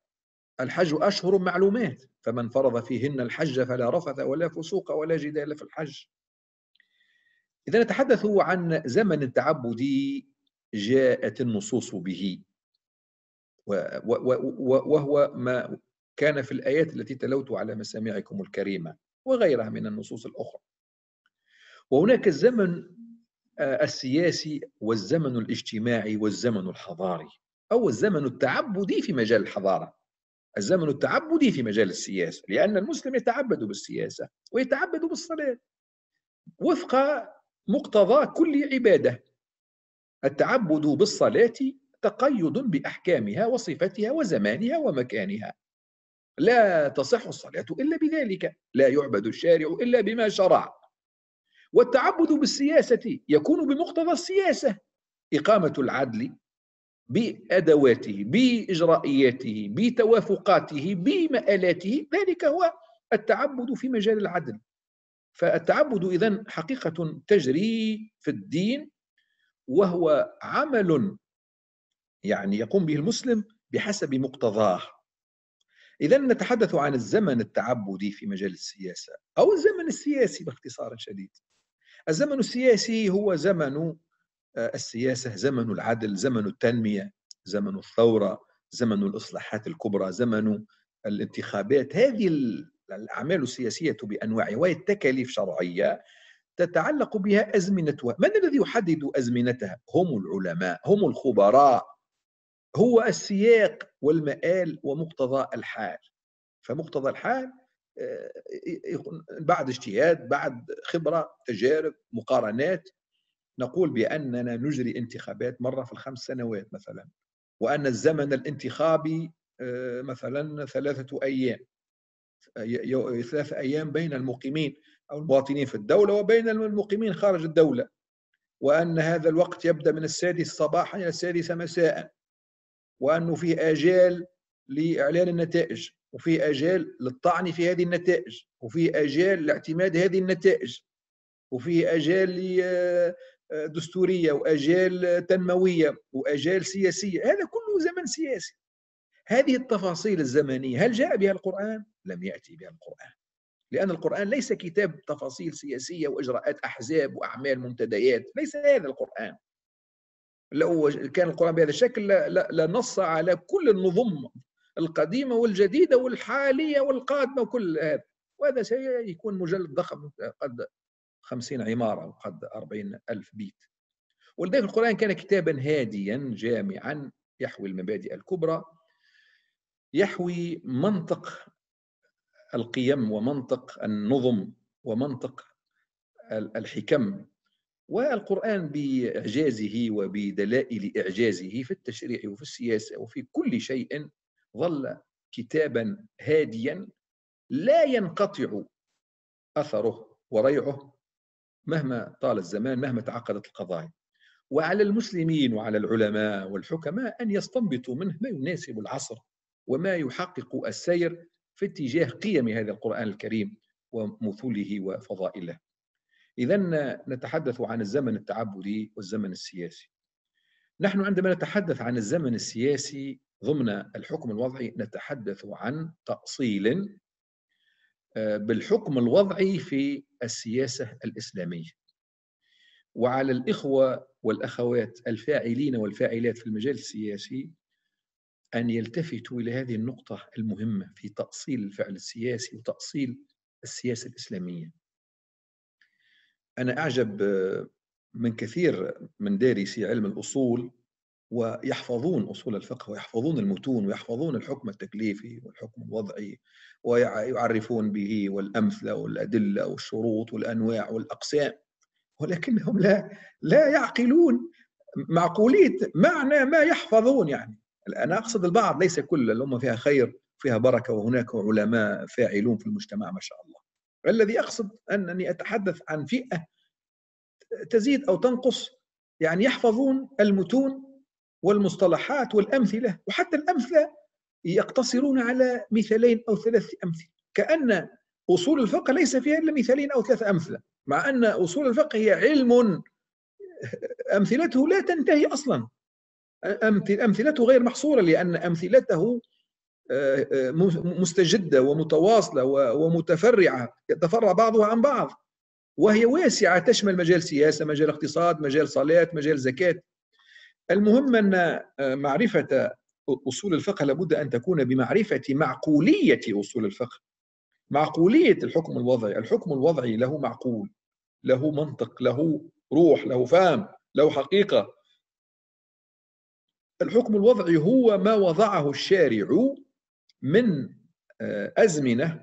[SPEAKER 1] الحج أشهر معلومات فمن فرض فيهن الحج فلا رفث ولا فسوق ولا جدال في الحج إذا نتحدث عن زمن تعبدي جاءت النصوص به وهو ما كان في الآيات التي تلوت على مسامعكم الكريمة وغيرها من النصوص الأخرى وهناك الزمن آه، السياسي والزمن الاجتماعي والزمن الحضاري أو الزمن التعبدي في مجال الحضارة الزمن التعبدي في مجال السياسة لأن المسلم يتعبد بالسياسة ويتعبد بالصلاة وفق مقتضى كل عبادة التعبد بالصلاة تقيد بأحكامها وصفتها وزمانها ومكانها لا تصح الصلاة إلا بذلك لا يعبد الشارع إلا بما شرع والتعبد بالسياسة يكون بمقتضى السياسة إقامة العدل بأدواته بإجرائياته بتوافقاته بمآلاته ذلك هو التعبد في مجال العدل فالتعبد إذا حقيقة تجري في الدين وهو عمل يعني يقوم به المسلم بحسب مقتضاه إذا نتحدث عن الزمن التعبدي في مجال السياسة أو الزمن السياسي باختصار شديد الزمن السياسي هو زمن آه، السياسة زمن العدل زمن التنمية زمن الثورة زمن الإصلاحات الكبرى زمن الانتخابات هذه الأعمال السياسية بأنواعها وهي التكاليف شرعية تتعلق بها أزمنة من الذي يحدد أزمنتها؟ هم العلماء هم الخبراء هو السياق والمآل ومقتضى الحال فمقتضى الحال آه، بعد اجتهاد بعد خبرة تجارب مقارنات نقول بأننا نجري انتخابات مرة في الخمس سنوات مثلا وأن الزمن الانتخابي آه، مثلا ثلاثة أيام ثلاثة أيام بين المقيمين أو المواطنين في الدولة وبين المقيمين خارج الدولة وأن هذا الوقت يبدأ من السادس صباحا إلى السادسة مساء وأنه فيه آجال لإعلان النتائج وفي أجال للطعن في هذه النتائج وفي أجال لاعتماد هذه النتائج وفي أجال آه، دستورية وأجال تنموية وأجال سياسية هذا كله زمن سياسي هذه التفاصيل الزمنية هل جاء بها القرآن؟ لم يأتي بها القرآن لأن القرآن ليس كتاب تفاصيل سياسية وإجراءات أحزاب وأعمال منتديات ليس هذا القرآن لو كان القرآن بهذا الشكل لنص على كل النظم القديمة والجديدة والحالية والقادمة وكل هذا وهذا سيكون مجلد ضخم قد خمسين عمارة وقد أربعين ألف بيت ولذلك القرآن كان كتابا هاديا جامعا يحوي المبادئ الكبرى يحوي منطق القيم ومنطق النظم ومنطق الحكم والقرآن بإعجازه وبدلائل إعجازه في التشريع وفي السياسة وفي كل شيء ظل كتابا هاديا لا ينقطع أثره وريعه مهما طال الزمان مهما تعقدت القضايا وعلى المسلمين وعلى العلماء والحكماء أن يستنبطوا منه ما يناسب العصر وما يحقق السير في اتجاه قيم هذا القرآن الكريم ومثوله وفضائله إذا نتحدث عن الزمن التعبدي والزمن السياسي. نحن عندما نتحدث عن الزمن السياسي ضمن الحكم الوضعي نتحدث عن تأصيل آه، بالحكم الوضعي في السياسة الإسلامية. وعلى الإخوة والأخوات الفاعلين والفاعلات في المجال السياسي أن يلتفتوا إلى هذه النقطة المهمة في تأصيل الفعل السياسي وتأصيل السياسة الإسلامية. أنا أعجب آه، من كثير من دارسي علم الأصول ويحفظون أصول الفقه ويحفظون المتون ويحفظون الحكم التكليفي والحكم الوضعي ويعرفون به والأمثلة والأدلة والشروط والأنواع والأقسام ولكنهم لا لا يعقلون معقولية معنى ما يحفظون يعني أنا أقصد البعض ليس كل الأمة فيها خير فيها بركة وهناك علماء فاعلون في المجتمع ما شاء الله الذي أقصد أنني أتحدث عن فئة تزيد أو تنقص يعني يحفظون المتون والمصطلحات والأمثلة وحتى الأمثلة يقتصرون على مثالين أو ثلاث أمثلة كأن أصول الفقه ليس فيها إلا مثالين أو ثلاث أمثلة مع أن أصول الفقه هي علم أمثلته لا تنتهي أصلا أمثلته غير محصورة لأن أمثلته آه، آه، مستجده ومتواصله ومتفرعه يتفرع بعضها عن بعض وهي واسعه تشمل مجال سياسه، مجال اقتصاد، مجال صلاه، مجال زكاه. المهم ان آه، معرفه اصول الفقه لابد ان تكون بمعرفه معقوليه اصول الفقه. معقوليه الحكم الوضعي، الحكم الوضعي له معقول، له منطق، له روح، له فهم، له حقيقه. الحكم الوضعي هو ما وضعه الشارع من آه، أزمنة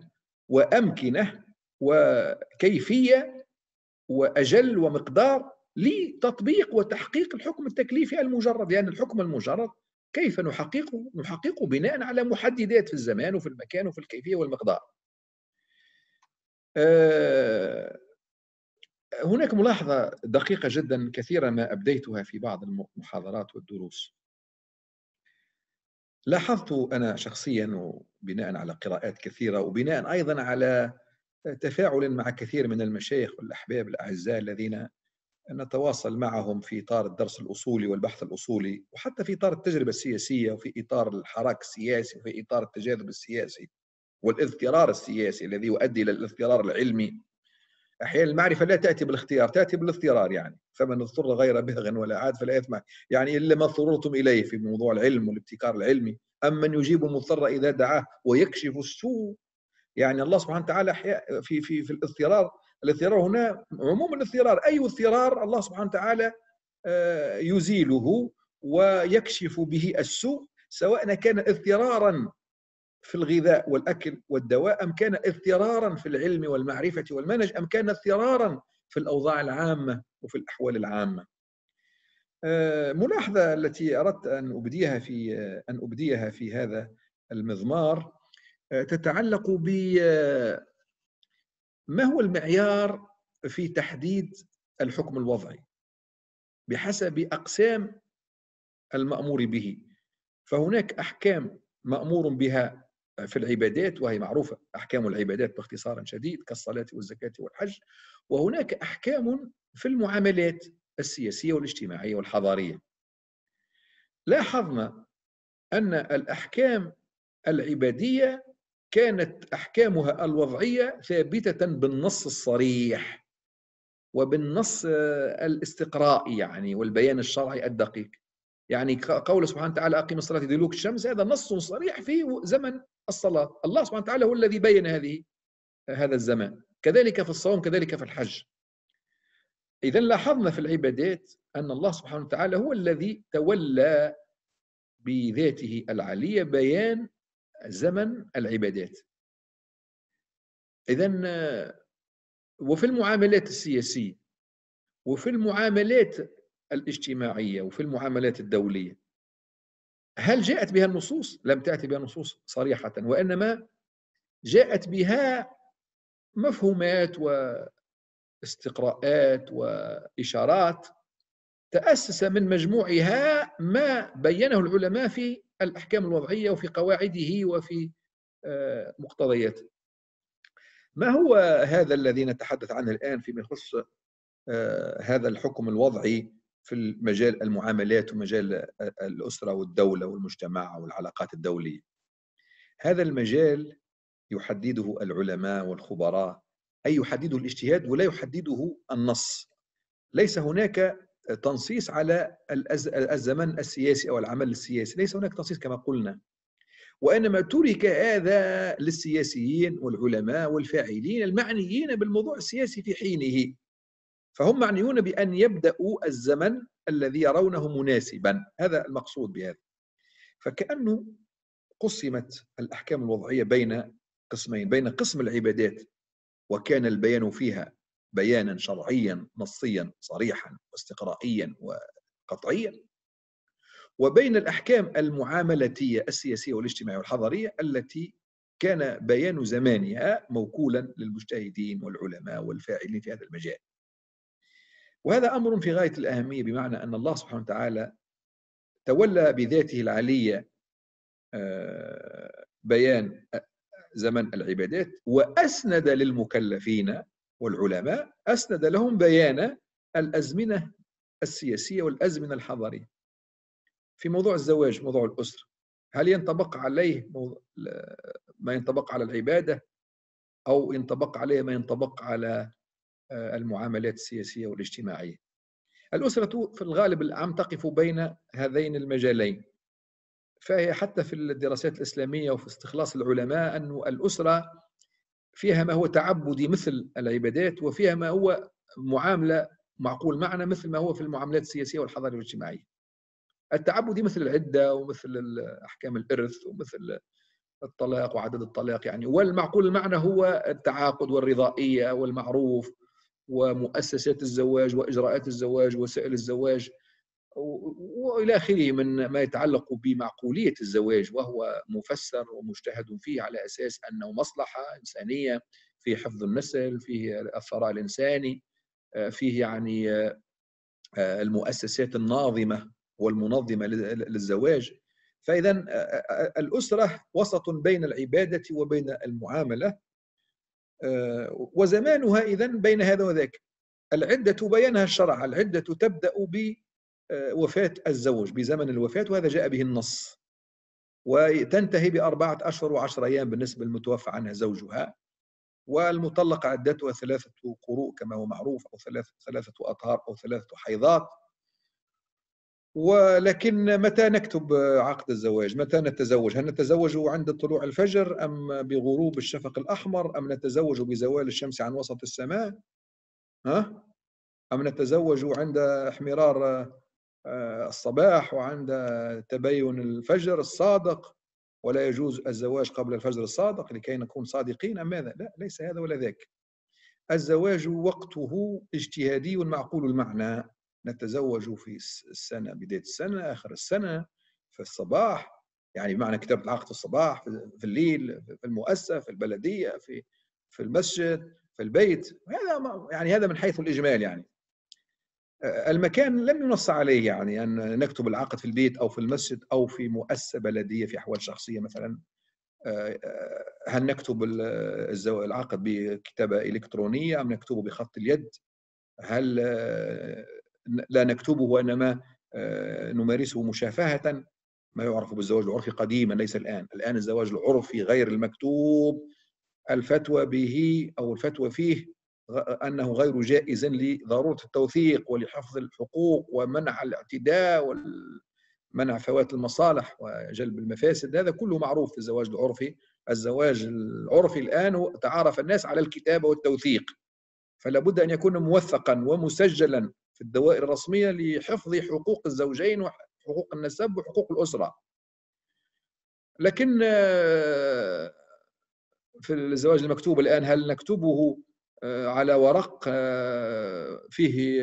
[SPEAKER 1] وأمكنة وكيفية وأجل ومقدار لتطبيق وتحقيق الحكم التكليفي المجرد لأن يعني الحكم المجرد كيف نحققه؟ نحققه بناء على محددات في الزمان وفي المكان وفي الكيفية والمقدار آه، هناك ملاحظة دقيقة جدا كثيرا ما أبديتها في بعض المحاضرات والدروس لاحظت أنا شخصيا وبناء على قراءات كثيرة وبناء أيضا على تفاعل مع كثير من المشايخ والأحباب الأعزاء الذين نتواصل معهم في إطار الدرس الأصولي والبحث الأصولي وحتى في إطار التجربة السياسية وفي إطار الحراك السياسي وفي إطار التجاذب السياسي والاضطرار السياسي الذي يؤدي إلى الاضطرار العلمي احيانا المعرفه لا تاتي بالاختيار تاتي بالاضطرار يعني فمن اضطر غير بهغ ولا عاد فلا اثم يعني الا ما اضطررتم اليه في موضوع العلم والابتكار العلمي اما من يجيب مضطر اذا دعاه ويكشف السوء يعني الله سبحانه وتعالى في في في الاضطرار الاضطرار هنا عموم الاضطرار اي اضطرار الله سبحانه وتعالى آه، يزيله ويكشف به السوء سواء كان اضطرارا في الغذاء والأكل والدواء أم كان اضطرارا في العلم والمعرفة والمنهج أم كان اضطرارا في الأوضاع العامة وفي الأحوال العامة آه، ملاحظة التي أردت أن أبديها في آه، أن أبديها في هذا المضمار آه، تتعلق ب ما هو المعيار في تحديد الحكم الوضعي بحسب أقسام المأمور به فهناك أحكام مأمور بها في العبادات وهي معروفة أحكام العبادات باختصار شديد كالصلاة والزكاة والحج وهناك أحكام في المعاملات السياسية والاجتماعية والحضارية لاحظنا أن الأحكام العبادية كانت أحكامها الوضعية ثابتة بالنص الصريح وبالنص آه، الاستقرائي يعني والبيان الشرعي الدقيق يعني قول سبحانه وتعالى أقيم الصلاة دلوك الشمس هذا نص صريح في زمن الصلاة الله سبحانه وتعالى هو الذي بين هذه هذا الزمان كذلك في الصوم كذلك في الحج إذا لاحظنا في العبادات أن الله سبحانه وتعالى هو الذي تولى بذاته العلية بيان زمن العبادات إذا وفي المعاملات السياسية وفي المعاملات الاجتماعية وفي المعاملات الدولية هل جاءت بها النصوص؟ لم تأتي بها نصوص صريحة وإنما جاءت بها مفهومات واستقراءات وإشارات تأسس من مجموعها ما بينه العلماء في الأحكام الوضعية وفي قواعده وفي آه، مقتضياته ما هو هذا الذي نتحدث عنه الآن فيما يخص آه، هذا الحكم الوضعي في مجال المعاملات ومجال الأسرة والدولة والمجتمع والعلاقات الدولية هذا المجال يحدده العلماء والخبراء أي يحدده الاجتهاد ولا يحدده النص ليس هناك تنصيص على الزمن السياسي أو العمل السياسي ليس هناك تنصيص كما قلنا وإنما ترك هذا للسياسيين والعلماء والفاعلين المعنيين بالموضوع السياسي في حينه فهم معنيون بأن يبدأوا الزمن الذي يرونه مناسبا هذا المقصود بهذا فكأنه قسمت الأحكام الوضعية بين قسمين بين قسم العبادات وكان البيان فيها بيانا شرعيا نصيا صريحا واستقرائيا وقطعيا وبين الأحكام المعاملاتية السياسية والاجتماعية والحضارية التي كان بيان زمانها موكولا للمجتهدين والعلماء والفاعلين في هذا المجال وهذا أمر في غاية الأهمية بمعنى أن الله سبحانه وتعالى تولى بذاته العلية آه، بيان زمن العبادات وأسند للمكلفين والعلماء أسند لهم بيان الأزمنة السياسية والأزمنة الحضارية في موضوع الزواج موضوع الأسرة هل ينطبق عليه ما ينطبق على العبادة أو ينطبق عليه ما ينطبق على المعاملات السياسيه والاجتماعيه. الاسره في الغالب عم تقف بين هذين المجالين. فهي حتى في الدراسات الاسلاميه وفي استخلاص العلماء ان الاسره فيها ما هو تعبدي مثل العبادات وفيها ما هو معامله معقول معنى مثل ما هو في المعاملات السياسيه والحضاريه والاجتماعيه. التعبدي مثل العده ومثل احكام الارث ومثل الطلاق وعدد الطلاق يعني والمعقول المعنى هو التعاقد والرضائيه والمعروف ومؤسسات الزواج واجراءات الزواج وسائل الزواج والى اخره من ما يتعلق بمعقوليه الزواج وهو مفسر ومجتهد فيه على اساس انه مصلحه انسانيه في حفظ النسل في الثراء الانساني فيه يعني آه، المؤسسات الناظمه والمنظمه للزواج فاذا آه، آه، الاسره وسط بين العباده وبين المعامله آه، وزمانها إذا بين هذا وذاك العدة بينها الشرع العدة تبدأ بوفاة الزوج بزمن الوفاة وهذا جاء به النص وتنتهي بأربعة أشهر وعشر أيام بالنسبة للمتوفى عنها زوجها والمطلقة عدتها ثلاثة قروء كما هو معروف أو ثلاثة, ثلاثة أطهار أو ثلاثة حيضات ولكن متى نكتب عقد الزواج؟ متى نتزوج؟ هل نتزوج عند طلوع الفجر ام بغروب الشفق الاحمر ام نتزوج بزوال الشمس عن وسط السماء؟ ها؟ ام نتزوج عند احمرار آه، آه، الصباح وعند تبين الفجر الصادق ولا يجوز الزواج قبل الفجر الصادق لكي نكون صادقين ام ماذا؟ لا ليس هذا ولا ذاك. الزواج وقته اجتهادي معقول المعنى نتزوج في السنة بداية السنة آخر السنة في الصباح يعني بمعنى كتابة العقد في الصباح في الليل في المؤسسة في البلدية في في المسجد في البيت هذا يعني هذا من حيث الإجمال يعني آه، المكان لم ينص عليه يعني أن نكتب العقد في البيت أو في المسجد أو في مؤسسة بلدية في أحوال شخصية مثلا آه، آه، هل نكتب العقد بكتابة إلكترونية أم نكتبه بخط اليد هل لا نكتبه وإنما آه، نمارسه مشافهة ما يعرف بالزواج العرفي قديما ليس الآن الآن الزواج العرفي غير المكتوب الفتوى به أو الفتوى فيه أنه غير جائز لضرورة التوثيق ولحفظ الحقوق ومنع الاعتداء ومنع فوات المصالح وجلب المفاسد هذا كله معروف في الزواج العرفي الزواج العرفي الآن تعارف الناس على الكتابة والتوثيق فلا بد أن يكون موثقا ومسجلا في الدوائر الرسميه لحفظ حقوق الزوجين وحقوق النسب وحقوق الاسره لكن آه، في الزواج المكتوب الان هل نكتبه آه، على ورق آه، فيه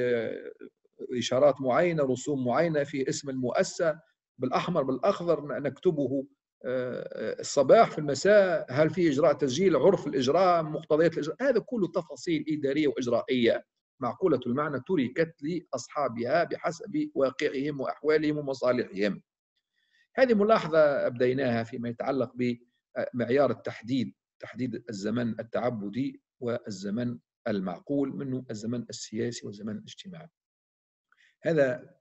[SPEAKER 1] اشارات معينه رسوم معينه فيه اسم المؤسسه بالاحمر بالاخضر نكتبه الصباح في المساء هل في اجراء تسجيل عرف الاجراء مقتضيات الاجراء هذا كله تفاصيل اداريه واجرائيه معقولة المعنى تركت لأصحابها بحسب واقعهم وأحوالهم ومصالحهم هذه ملاحظة أبديناها فيما يتعلق بمعيار التحديد تحديد الزمن التعبدي والزمن المعقول منه الزمن السياسي والزمن الاجتماعي هذا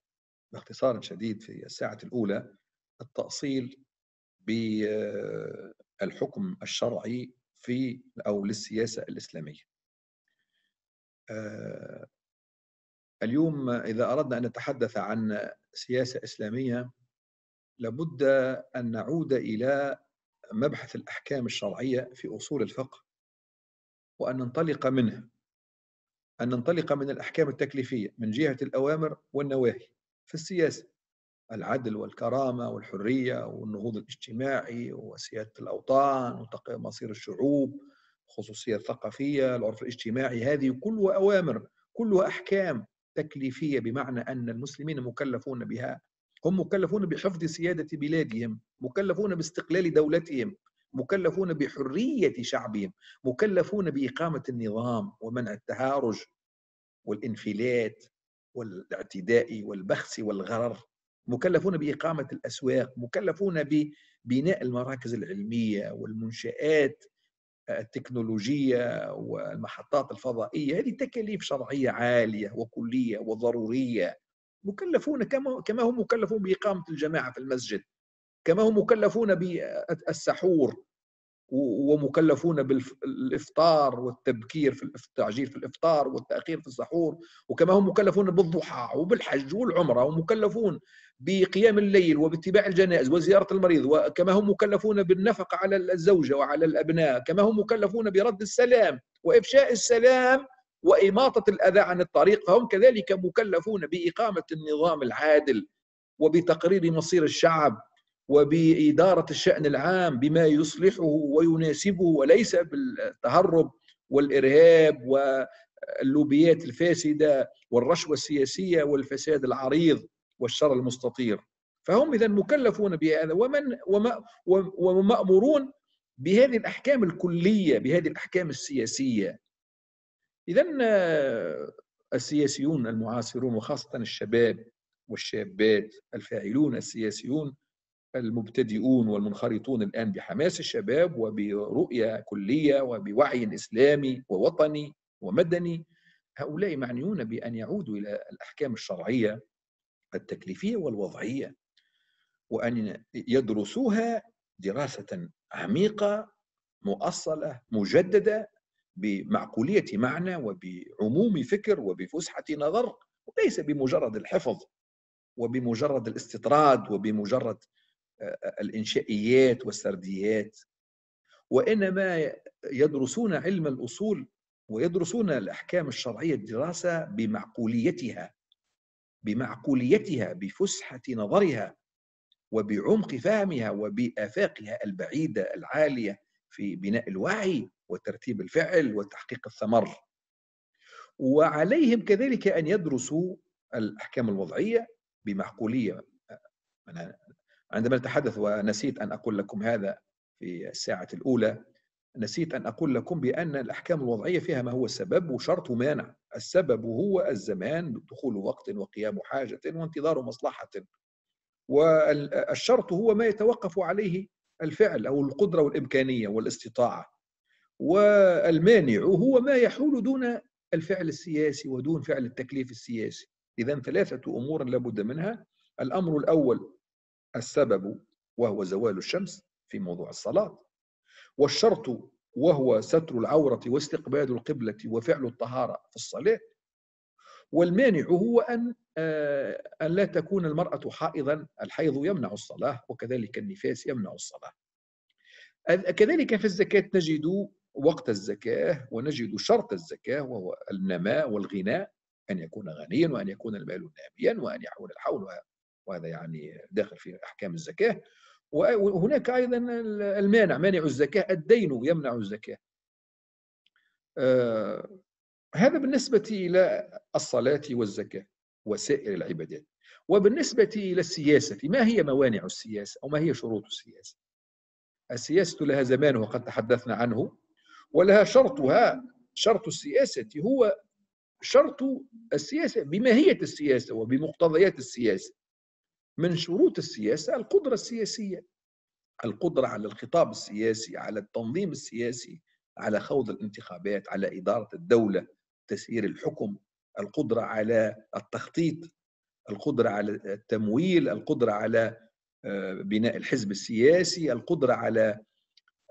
[SPEAKER 1] باختصار شديد في الساعة الأولى التأصيل بالحكم الشرعي في أو للسياسة الإسلامية آه، اليوم إذا أردنا أن نتحدث عن سياسة إسلامية لابد أن نعود إلى مبحث الأحكام الشرعية في أصول الفقه وأن ننطلق منه أن ننطلق من الأحكام التكليفية من جهة الأوامر والنواهي في السياسة العدل والكرامة والحرية والنهوض الاجتماعي وسيادة الأوطان مصير الشعوب الخصوصيه الثقافيه العرف الاجتماعي هذه كلها اوامر كلها احكام تكليفيه بمعنى ان المسلمين مكلفون بها هم مكلفون بحفظ سياده بلادهم مكلفون باستقلال دولتهم مكلفون بحريه شعبهم مكلفون باقامه النظام ومنع التهارج والانفلات والاعتداء والبخس والغرر مكلفون باقامه الاسواق مكلفون ببناء المراكز العلميه والمنشات التكنولوجية والمحطات الفضائية هذه تكاليف شرعية عالية وكلية وضرورية مكلفون كما هم مكلفون بإقامة الجماعة في المسجد كما هم مكلفون بالسحور ومكلفون بالافطار والتبكير في التعجيل في الافطار والتاخير في السحور وكما هم مكلفون بالضحى وبالحج والعمره ومكلفون بقيام الليل وباتباع الجنائز وزياره المريض وكما هم مكلفون بالنفقه على الزوجه وعلى الابناء كما هم مكلفون برد السلام وافشاء السلام واماطه الاذى عن الطريق فهم كذلك مكلفون باقامه النظام العادل وبتقرير مصير الشعب وبإدارة الشأن العام بما يصلحه ويناسبه وليس بالتهرب والإرهاب واللوبيات الفاسدة والرشوة السياسية والفساد العريض والشر المستطير فهم إذا مكلفون بهذا ومن وما ومأمورون بهذه الأحكام الكلية بهذه الأحكام السياسية إذا السياسيون المعاصرون وخاصة الشباب والشابات الفاعلون السياسيون المبتدئون والمنخرطون الآن بحماس الشباب وبرؤية كلية وبوعي إسلامي ووطني ومدني هؤلاء معنيون بأن يعودوا إلى الأحكام الشرعية التكليفية والوضعية وأن يدرسوها دراسة عميقة مؤصلة مجددة بمعقولية معنى وبعموم فكر وبفسحة نظر وليس بمجرد الحفظ وبمجرد الاستطراد وبمجرد الإنشائيات والسرديات وإنما يدرسون علم الأصول ويدرسون الأحكام الشرعية الدراسة بمعقوليتها بمعقوليتها بفسحة نظرها وبعمق فهمها وبآفاقها البعيدة العالية في بناء الوعي وترتيب الفعل وتحقيق الثمر وعليهم كذلك أن يدرسوا الأحكام الوضعية بمعقولية عندما نتحدث ونسيت أن أقول لكم هذا في الساعة الأولى نسيت أن أقول لكم بأن الأحكام الوضعية فيها ما هو سبب وشرط ومانع السبب هو الزمان دخول وقت وقيام حاجة وانتظار مصلحة والشرط هو ما يتوقف عليه الفعل أو القدرة والإمكانية والاستطاعة والمانع هو ما يحول دون الفعل السياسي ودون فعل التكليف السياسي إذا ثلاثة أمور لابد منها الأمر الأول السبب وهو زوال الشمس في موضوع الصلاة والشرط وهو ستر العورة واستقبال القبلة وفعل الطهارة في الصلاة والمانع هو أن آه، أن لا تكون المرأة حائضا الحيض يمنع الصلاة وكذلك النفاس يمنع الصلاة كذلك في الزكاة نجد وقت الزكاة ونجد شرط الزكاة وهو النماء والغناء أن يكون غنيا وأن يكون المال ناميا وأن يحول الحول وهذا يعني داخل في احكام الزكاه وهناك ايضا المانع مانع الزكاه الدين يمنع الزكاه آه هذا بالنسبه الى الصلاه والزكاه وسائر العبادات وبالنسبه الى السياسه ما هي موانع السياسه او ما هي شروط السياسه السياسه لها زمان وقد تحدثنا عنه ولها شرطها شرط السياسه هو شرط السياسه بماهيه السياسه وبمقتضيات السياسه من شروط السياسة القدرة السياسية القدرة على الخطاب السياسي على التنظيم السياسي على خوض الانتخابات على إدارة الدولة تسيير الحكم القدرة على التخطيط القدرة على التمويل القدرة على آه، بناء الحزب السياسي القدرة على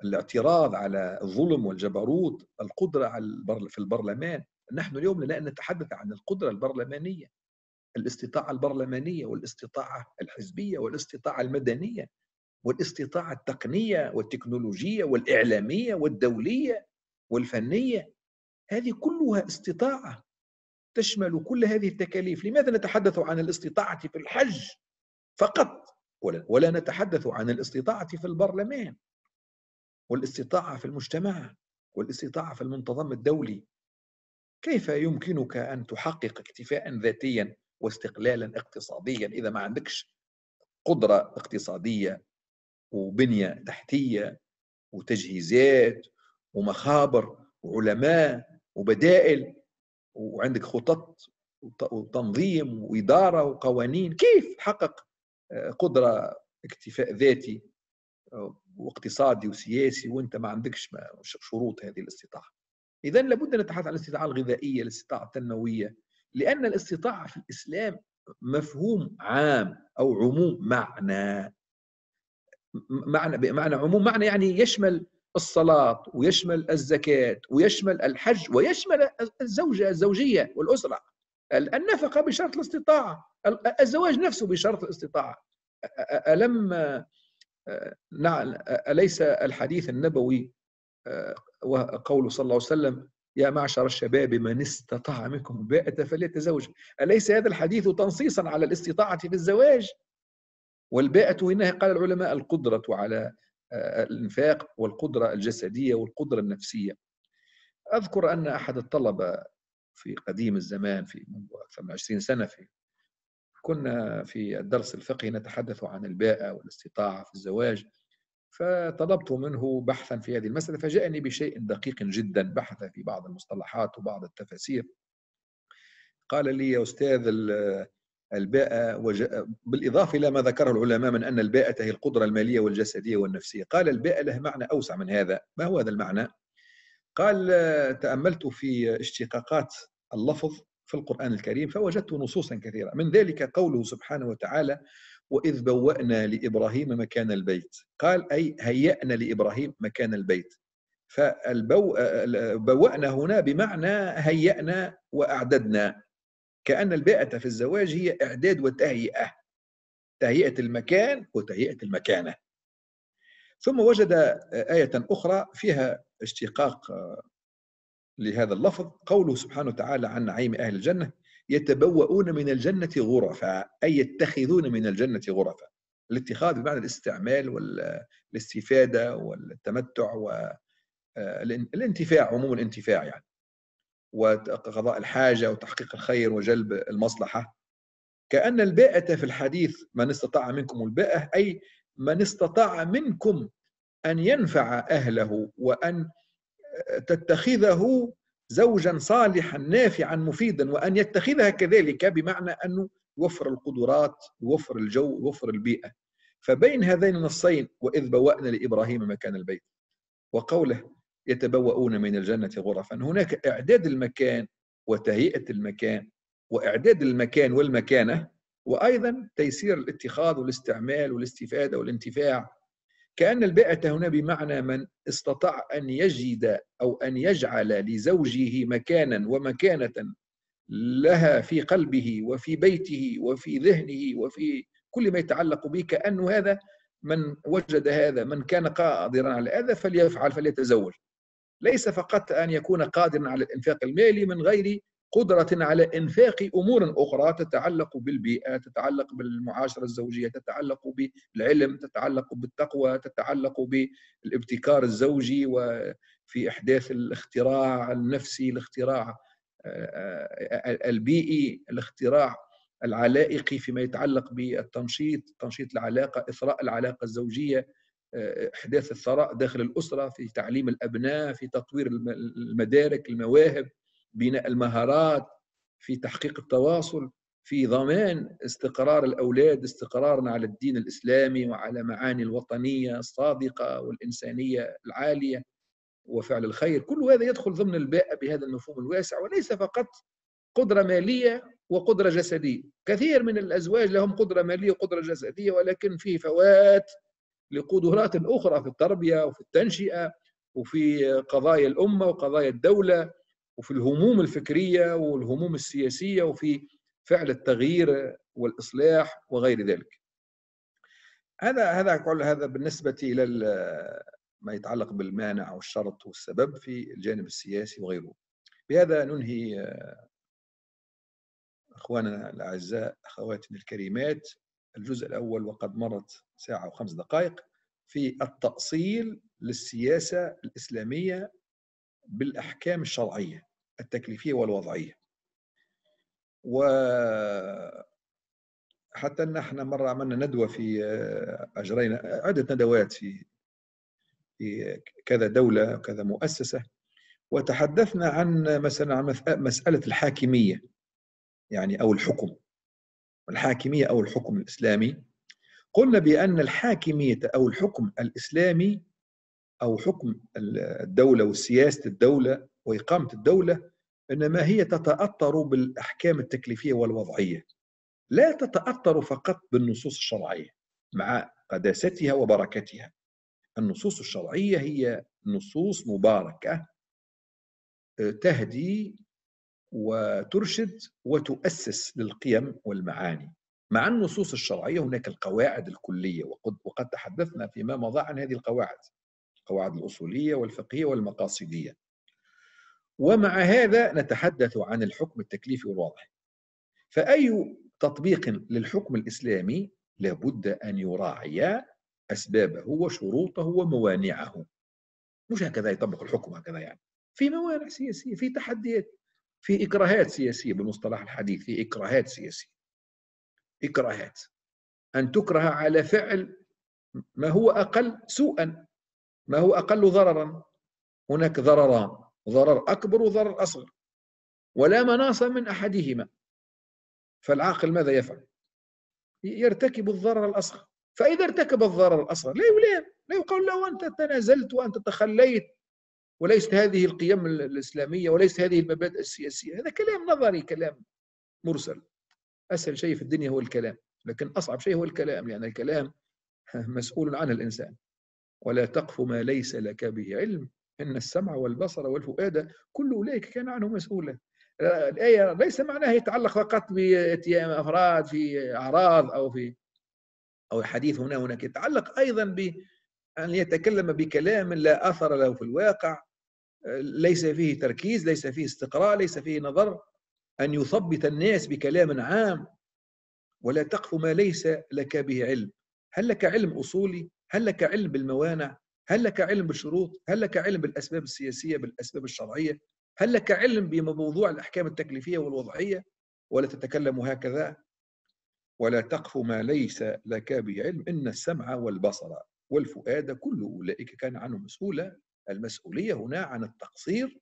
[SPEAKER 1] الاعتراض على الظلم والجبروت القدرة في البرلمان نحن اليوم لا نتحدث عن القدرة البرلمانية الاستطاعه البرلمانيه والاستطاعه الحزبيه والاستطاعه المدنيه والاستطاعه التقنيه والتكنولوجيه والاعلاميه والدوليه والفنيه هذه كلها استطاعه تشمل كل هذه التكاليف لماذا نتحدث عن الاستطاعه في الحج فقط ولا نتحدث عن الاستطاعه في البرلمان والاستطاعه في المجتمع والاستطاعه في المنتظم الدولي كيف يمكنك ان تحقق اكتفاء ذاتيا واستقلالا اقتصاديا اذا ما عندكش قدره اقتصاديه وبنيه تحتيه وتجهيزات ومخابر وعلماء وبدائل وعندك خطط وتنظيم واداره وقوانين كيف تحقق قدره اكتفاء ذاتي واقتصادي وسياسي وانت ما عندكش شروط هذه الاستطاعه اذا لابد ان نتحدث عن الاستطاعه الغذائيه الاستطاعه التنمويه لأن الاستطاعة في الإسلام مفهوم عام أو عموم معنى معنى بمعنى عموم معنى يعني يشمل الصلاة ويشمل الزكاة ويشمل الحج ويشمل الزوجة الزوجية والأسرة النفقة بشرط الاستطاعة الزواج نفسه بشرط الاستطاعة ألم نعم، أليس الحديث النبوي وقوله صلى الله عليه وسلم يا معشر الشباب من استطاع منكم الباءة فليتزوج أليس هذا الحديث تنصيصا على الاستطاعة في الزواج والباءة إنها قال العلماء القدرة على آه، الإنفاق والقدرة الجسدية والقدرة النفسية أذكر أن أحد الطلبة في قديم الزمان في منذ أكثر من 20 سنة في كنا في الدرس الفقهي نتحدث عن الباءة والاستطاعة في الزواج فطلبت منه بحثا في هذه المسألة فجاءني بشيء دقيق جدا بحث في بعض المصطلحات وبعض التفاسير قال لي يا أستاذ الباء وج... بالإضافة إلى ما ذكره العلماء من أن الباءة هي القدرة المالية والجسدية والنفسية قال الباء له معنى أوسع من هذا ما هو هذا المعنى؟ قال تأملت في اشتقاقات اللفظ في القرآن الكريم فوجدت نصوصا كثيرة من ذلك قوله سبحانه وتعالى وإذ بوأنا لإبراهيم مكان البيت قال أي هيأنا لإبراهيم مكان البيت فبوأنا هنا بمعنى هيأنا وأعددنا كأن البيئة في الزواج هي إعداد وتهيئة تهيئة المكان وتهيئة المكانة ثم وجد آية أخرى فيها اشتقاق لهذا اللفظ قوله سبحانه وتعالى عن نعيم أهل الجنة يتبوؤون من الجنة غرفا أي يتخذون من الجنة غرفا الاتخاذ بمعنى الاستعمال والاستفادة والتمتع والانتفاع آه، عموم الانتفاع يعني وقضاء الحاجة وتحقيق الخير وجلب المصلحة كأن الباءة في الحديث من استطاع منكم الباءة أي من استطاع منكم أن ينفع أهله وأن تتخذه زوجا صالحا نافعا مفيدا وان يتخذها كذلك بمعنى انه يوفر القدرات يوفر الجو يوفر البيئه فبين هذين النصين واذ بوأنا لابراهيم مكان البيت وقوله يتبوؤون من الجنه غرفا هناك اعداد المكان وتهيئه المكان واعداد المكان والمكانه وايضا تيسير الاتخاذ والاستعمال والاستفاده والانتفاع كأن البائع هنا بمعنى من استطاع أن يجد أو أن يجعل لزوجه مكانا ومكانة لها في قلبه وفي بيته وفي ذهنه وفي كل ما يتعلق به كأنه هذا من وجد هذا من كان قادرا على هذا فليفعل فليتزوج ليس فقط أن يكون قادرا على الإنفاق المالي من غير قدرة على إنفاق أمور أخرى تتعلق بالبيئة تتعلق بالمعاشرة الزوجية تتعلق بالعلم تتعلق بالتقوى تتعلق بالابتكار الزوجي وفي إحداث الاختراع النفسي الاختراع آه، البيئي الاختراع العلائقي فيما يتعلق بالتنشيط تنشيط العلاقة إثراء العلاقة الزوجية آه، إحداث الثراء داخل الأسرة في تعليم الأبناء في تطوير المدارك المواهب بناء المهارات في تحقيق التواصل في ضمان استقرار الاولاد استقرارنا على الدين الاسلامي وعلى معاني الوطنيه الصادقه والانسانيه العاليه وفعل الخير كل هذا يدخل ضمن الباء بهذا المفهوم الواسع وليس فقط قدره ماليه وقدره جسديه كثير من الازواج لهم قدره ماليه وقدره جسديه ولكن فيه فوات لقدرات اخرى في التربيه وفي التنشئه وفي قضايا الامه وقضايا الدوله وفي الهموم الفكريه والهموم السياسيه وفي فعل التغيير والاصلاح وغير ذلك. هذا هذا كل هذا بالنسبه الى ما يتعلق بالمانع والشرط والسبب في الجانب السياسي وغيره. بهذا ننهي اخواننا الاعزاء اخواتنا الكريمات الجزء الاول وقد مرت ساعه وخمس دقائق في التاصيل للسياسه الاسلاميه بالاحكام الشرعيه التكليفيه والوضعيه و حتى ان احنا مره عملنا ندوه في آه، اجرينا عده ندوات في في كذا دوله وكذا مؤسسه وتحدثنا عن مثلا عن مساله الحاكميه يعني او الحكم الحاكميه او الحكم الاسلامي قلنا بان الحاكميه او الحكم الاسلامي أو حكم الدولة وسياسة الدولة وإقامة الدولة إنما هي تتأثر بالأحكام التكليفية والوضعية لا تتأثر فقط بالنصوص الشرعية مع قداستها وبركتها النصوص الشرعية هي نصوص مباركة آه، تهدي وترشد وتؤسس للقيم والمعاني مع النصوص الشرعية هناك القواعد الكلية وقد تحدثنا فيما مضى عن هذه القواعد القواعد الأصولية والفقهية والمقاصدية ومع هذا نتحدث عن الحكم التكليفي الواضح فأي تطبيق للحكم الإسلامي لابد أن يراعي أسبابه وشروطه وموانعه مش هكذا يطبق الحكم هكذا يعني في موانع سياسية في تحديات في إكراهات سياسية بالمصطلح الحديث في إكراهات سياسية إكراهات أن تكره على فعل ما هو أقل سوءا ما هو أقل ضررا هناك ضرران ضرر أكبر وضرر أصغر ولا مناص من أحدهما فالعاقل ماذا يفعل يرتكب الضرر الأصغر فإذا ارتكب الضرر الأصغر لا يلام لا يقول له أنت تنازلت وأنت تخليت وليست هذه القيم الإسلامية وليست هذه المبادئ السياسية هذا كلام نظري كلام مرسل أسهل شيء في الدنيا هو الكلام لكن أصعب شيء هو الكلام لأن يعني الكلام [laughs] مسؤول عنه الإنسان ولا تقف ما ليس لك به علم إن السمع والبصر والفؤاد كل أولئك كان عنه مسؤولا الآية ليس معناها يتعلق فقط باتيام أفراد في أعراض أو في أو حديث هنا هناك يتعلق أيضا بأن يتكلم بكلام لا أثر له في الواقع ليس فيه تركيز ليس فيه استقراء ليس فيه نظر أن يثبت الناس بكلام عام ولا تقف ما ليس لك به علم هل لك علم أصولي هل لك علم بالموانع هل لك علم بالشروط هل لك علم بالاسباب السياسيه بالاسباب الشرعيه هل لك علم بموضوع الاحكام التكليفيه والوضعيه ولا تتكلم هكذا ولا تقف ما ليس لك بعلم ان السمع والبصر والفؤاد كل اولئك كان عنه مسؤولا المسؤوليه هنا عن التقصير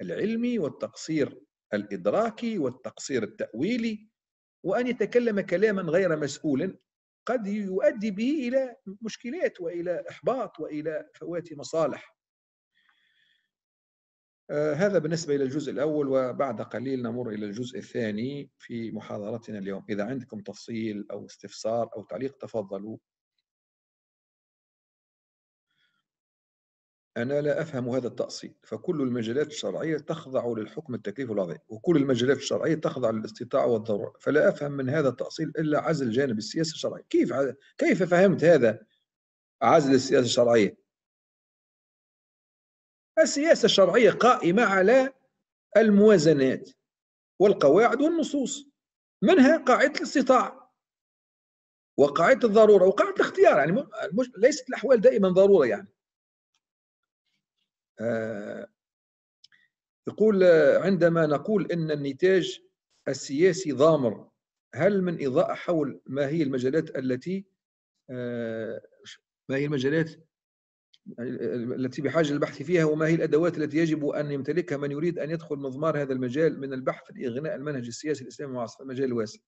[SPEAKER 1] العلمي والتقصير الادراكي والتقصير التاويلي وان يتكلم كلاما غير مسؤول قد يؤدي به إلى مشكلات وإلى إحباط وإلى فوات مصالح آه، هذا بالنسبة إلى الجزء الأول وبعد قليل نمر إلى الجزء الثاني في محاضرتنا اليوم إذا عندكم تفصيل أو استفسار أو تعليق تفضلوا أنا لا أفهم هذا التأصيل فكل المجالات الشرعية تخضع للحكم التكليف الوضعي وكل المجالات الشرعية تخضع للاستطاعة والضرورة فلا أفهم من هذا التأصيل إلا عزل جانب السياسة الشرعية كيف كيف فهمت هذا عزل السياسة الشرعية السياسة الشرعية قائمة على الموازنات والقواعد والنصوص منها قاعدة الاستطاعة وقاعدة الضرورة وقاعدة الاختيار يعني ليست الأحوال دائما ضرورة يعني آه، يقول آه، عندما نقول ان النتاج السياسي ضامر هل من اضاءه حول ما هي المجالات التي آه، ما هي المجالات التي بحاجه للبحث فيها وما هي الادوات التي يجب ان يمتلكها من يريد ان يدخل مضمار هذا المجال من البحث في اغناء المنهج السياسي الاسلامي المعاصر المجال الواسع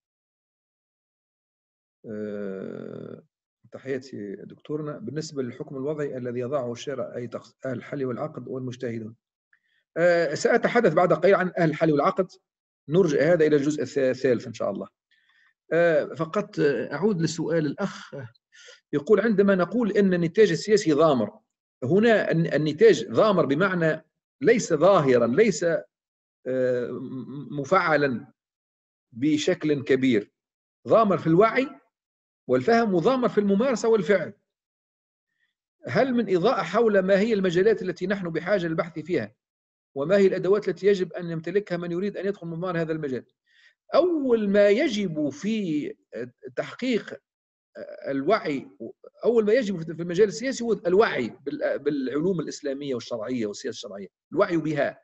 [SPEAKER 1] تحياتي دكتورنا بالنسبة للحكم الوضعي الذي يضعه الشارع أي أهل الحل والعقد والمجتهدون آه، سأتحدث بعد قليل عن أهل الحل والعقد نرجع هذا إلى الجزء الثالث إن شاء الله آه، فقط آه، أعود لسؤال الأخ يقول عندما نقول أن النتاج السياسي ضامر هنا النتاج ضامر بمعنى ليس ظاهرا ليس مفعلا بشكل كبير ضامر في الوعي والفهم مضامر في الممارسة والفعل هل من إضاءة حول ما هي المجالات التي نحن بحاجة للبحث فيها وما هي الأدوات التي يجب أن يمتلكها من يريد أن يدخل ممارسة هذا المجال أول ما يجب في تحقيق الوعي أول ما يجب في المجال السياسي هو الوعي بالعلوم الإسلامية والشرعية والسياسة الشرعية الوعي بها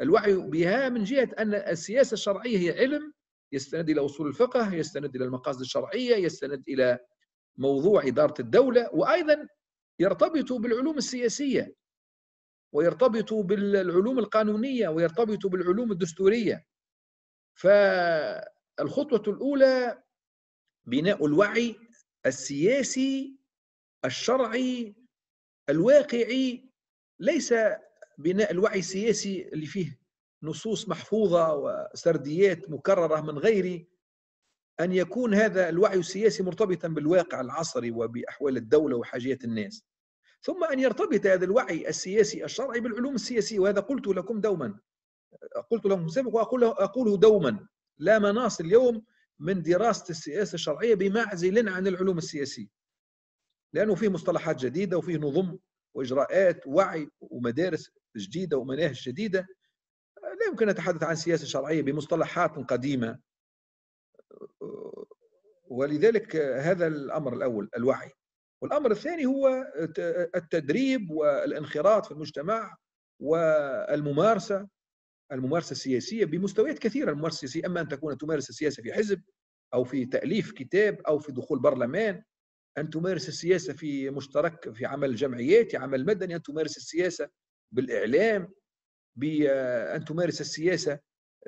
[SPEAKER 1] الوعي بها من جهة أن السياسة الشرعية هي علم يستند إلى أصول الفقه يستند إلى المقاصد الشرعية يستند إلى موضوع إدارة الدولة وأيضا يرتبط بالعلوم السياسية ويرتبط بالعلوم القانونية ويرتبط بالعلوم الدستورية فالخطوة الأولى بناء الوعي السياسي الشرعي الواقعي ليس بناء الوعي السياسي اللي فيه نصوص محفوظة وسرديات مكررة من غير أن يكون هذا الوعي السياسي مرتبطا بالواقع العصري وبأحوال الدولة وحاجيات الناس ثم أن يرتبط هذا الوعي السياسي الشرعي بالعلوم السياسية وهذا قلت لكم دوما قلت لكم سابقا وأقوله أقوله دوما لا مناص اليوم من دراسة السياسة الشرعية بمعزل عن العلوم السياسية لأنه فيه مصطلحات جديدة وفيه نظم وإجراءات وعي ومدارس جديدة ومناهج جديدة لا يمكن نتحدث عن سياسة شرعية بمصطلحات قديمة ولذلك هذا الأمر الأول الوعي والأمر الثاني هو التدريب والانخراط في المجتمع والممارسة الممارسة السياسية بمستويات كثيرة الممارسة السياسية أما أن تكون تمارس السياسة في حزب أو في تأليف كتاب أو في دخول برلمان أن تمارس السياسة في مشترك في عمل جمعيات عمل مدني أن تمارس السياسة بالإعلام بأن تمارس السياسة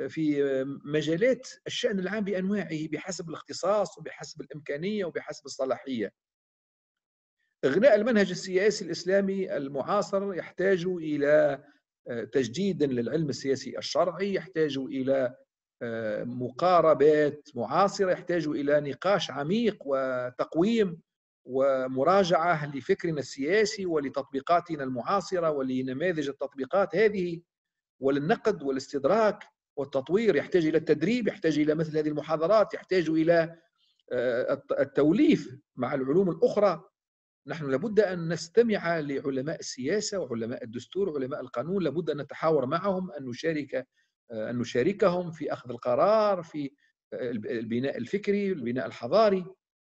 [SPEAKER 1] في مجالات الشأن العام بأنواعه بحسب الاختصاص وبحسب الإمكانية وبحسب الصلاحية إغناء المنهج السياسي الإسلامي المعاصر يحتاج إلى آه، تجديد للعلم السياسي الشرعي يحتاج إلى آه، مقاربات معاصرة يحتاج إلى نقاش عميق وتقويم ومراجعة لفكرنا السياسي ولتطبيقاتنا المعاصرة ولنماذج التطبيقات هذه وللنقد والاستدراك والتطوير يحتاج الى التدريب يحتاج الى مثل هذه المحاضرات يحتاج الى آه، التوليف مع العلوم الاخرى نحن لابد ان نستمع لعلماء السياسه وعلماء الدستور وعلماء القانون لابد ان نتحاور معهم ان نشارك آه، ان نشاركهم في اخذ القرار في آه، البناء الفكري البناء الحضاري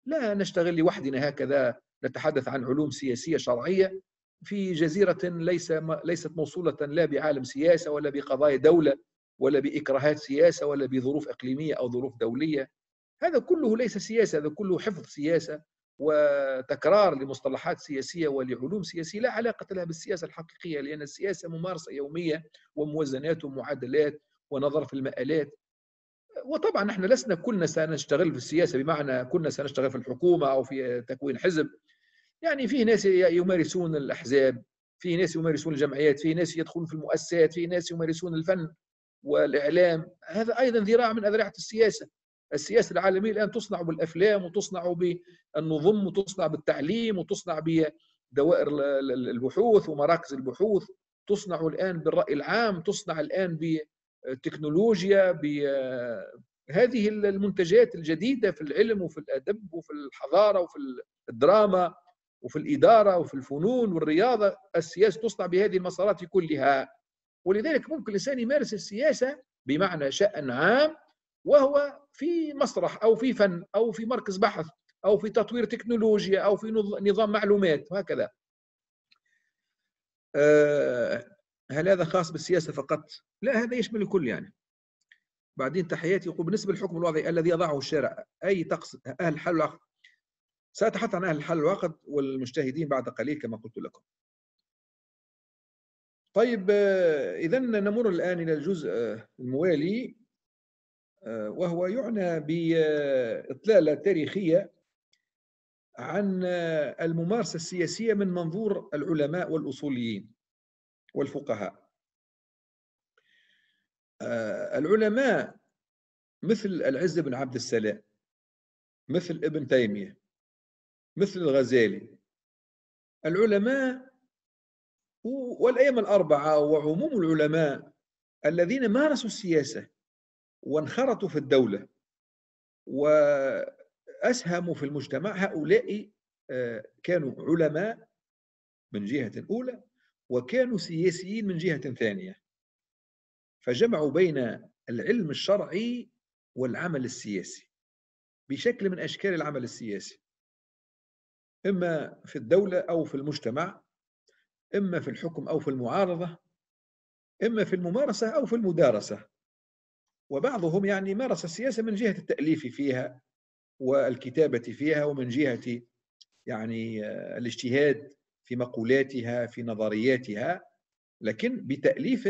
[SPEAKER 1] لا نشتغل لوحدنا هكذا نتحدث عن علوم سياسيه شرعيه في جزيرة ليس ليست موصولة لا بعالم سياسة ولا بقضايا دولة ولا بإكراهات سياسة ولا بظروف إقليمية أو ظروف دولية هذا كله ليس سياسة هذا كله حفظ سياسة وتكرار لمصطلحات سياسية ولعلوم سياسية لا علاقة لها بالسياسة الحقيقية لأن السياسة ممارسة يومية وموازنات ومعادلات ونظر في المآلات وطبعا نحن لسنا كلنا سنشتغل في السياسه بمعنى كلنا سنشتغل في الحكومه او في تكوين حزب يعني في ناس يمارسون الأحزاب في ناس يمارسون الجمعيات في ناس يدخلون في المؤسسات في ناس يمارسون الفن والإعلام هذا أيضا ذراع من أذرعة السياسة السياسة العالمية الآن تصنع بالأفلام وتصنع بالنظم وتصنع بالتعليم وتصنع بدوائر البحوث ومراكز البحوث تصنع الآن بالرأي العام تصنع الآن بالتكنولوجيا بهذه المنتجات الجديدة في العلم وفي الأدب وفي الحضارة وفي الدراما وفي الإدارة وفي الفنون والرياضة السياسة تصنع بهذه المسارات كلها ولذلك ممكن الإنسان يمارس السياسة بمعنى شأن عام وهو في مسرح أو في فن أو في مركز بحث أو في تطوير تكنولوجيا أو في نظام معلومات وهكذا آه، هل هذا خاص بالسياسة فقط؟ لا هذا يشمل الكل يعني بعدين تحياتي يقول بالنسبة للحكم الوضعي الذي يضعه الشارع أي تقصد اهل حل سأتحدث عن أهل الحل الواقد والمجتهدين بعد قليل كما قلت لكم طيب آه، إذا نمر الآن إلى الجزء آه، الموالي آه، وهو يعنى بإطلالة تاريخية عن الممارسة السياسية من منظور العلماء والأصوليين والفقهاء العلماء مثل العز بن عبد السلام مثل ابن تيمية مثل الغزالي العلماء والأيام الأربعة وعموم العلماء الذين مارسوا السياسة وانخرطوا في الدولة وأسهموا في المجتمع هؤلاء آه، كانوا علماء من جهة أولى وكانوا سياسيين من جهة ثانية فجمعوا بين العلم الشرعي والعمل السياسي بشكل من أشكال العمل السياسي إما في الدولة أو في المجتمع إما في الحكم أو في المعارضة إما في الممارسة أو في المدارسة وبعضهم يعني مارس السياسة من جهة التأليف فيها والكتابة فيها ومن جهة يعني آه، الاجتهاد في مقولاتها في نظرياتها لكن بتأليف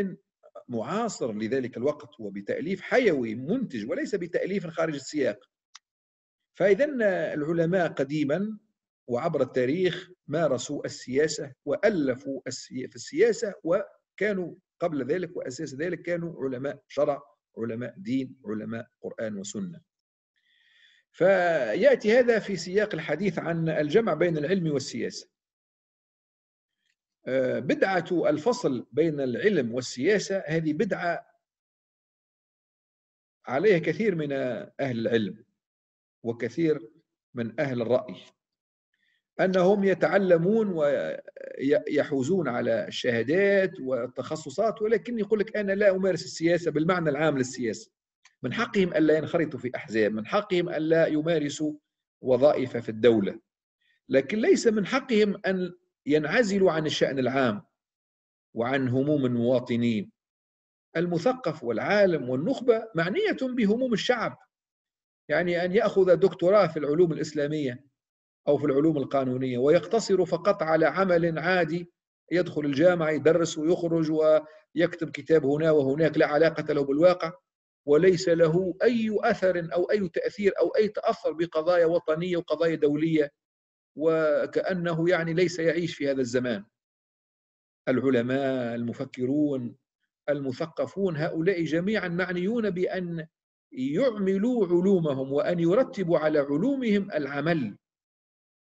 [SPEAKER 1] معاصر لذلك الوقت وبتأليف حيوي منتج وليس بتأليف خارج السياق فإذا العلماء قديما وعبر التاريخ مارسوا السياسة وألفوا في السياسة وكانوا قبل ذلك وأساس ذلك كانوا علماء شرع علماء دين علماء قرآن وسنة فيأتي هذا في سياق الحديث عن الجمع بين العلم والسياسة آه، بدعة الفصل بين العلم والسياسة هذه بدعة عليها كثير من أهل العلم وكثير من أهل الرأي أنهم يتعلمون ويحوزون على الشهادات والتخصصات ولكن يقول لك أنا لا أمارس السياسة بالمعنى العام للسياسة من حقهم ألا ينخرطوا في أحزاب من حقهم ألا يمارسوا وظائف في الدولة لكن ليس من حقهم أن ينعزلوا عن الشأن العام وعن هموم المواطنين المثقف والعالم والنخبة معنية بهموم الشعب يعني أن يأخذ دكتوراه في العلوم الإسلامية أو في العلوم القانونية ويقتصر فقط على عمل عادي يدخل الجامعة يدرس ويخرج ويكتب كتاب هنا وهناك لا علاقة له بالواقع وليس له أي أثر أو أي تأثير أو أي تأثر بقضايا وطنية وقضايا دولية وكأنه يعني ليس يعيش في هذا الزمان العلماء المفكرون المثقفون هؤلاء جميعا معنيون بأن يعملوا علومهم وأن يرتبوا على علومهم العمل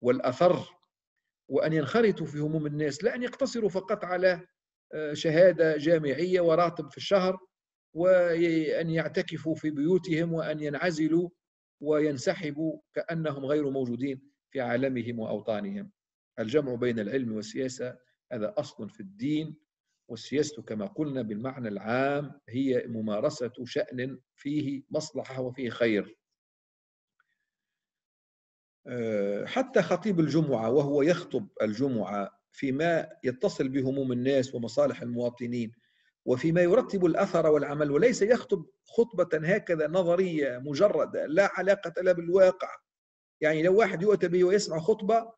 [SPEAKER 1] والأثر وأن ينخرطوا في هموم الناس لا أن يقتصروا فقط على آه، شهادة جامعية وراتب في الشهر وأن يعتكفوا في بيوتهم وأن ينعزلوا وينسحبوا كأنهم غير موجودين في عالمهم وأوطانهم الجمع بين العلم والسياسة هذا أصل في الدين والسياسة كما قلنا بالمعنى العام هي ممارسة شأن فيه مصلحة وفيه خير آه، حتى خطيب الجمعة وهو يخطب الجمعة فيما يتصل بهموم الناس ومصالح المواطنين وفيما يرتب الأثر والعمل وليس يخطب خطبة هكذا نظرية مجردة لا علاقة لها بالواقع يعني لو واحد يؤتى به ويسمع خطبة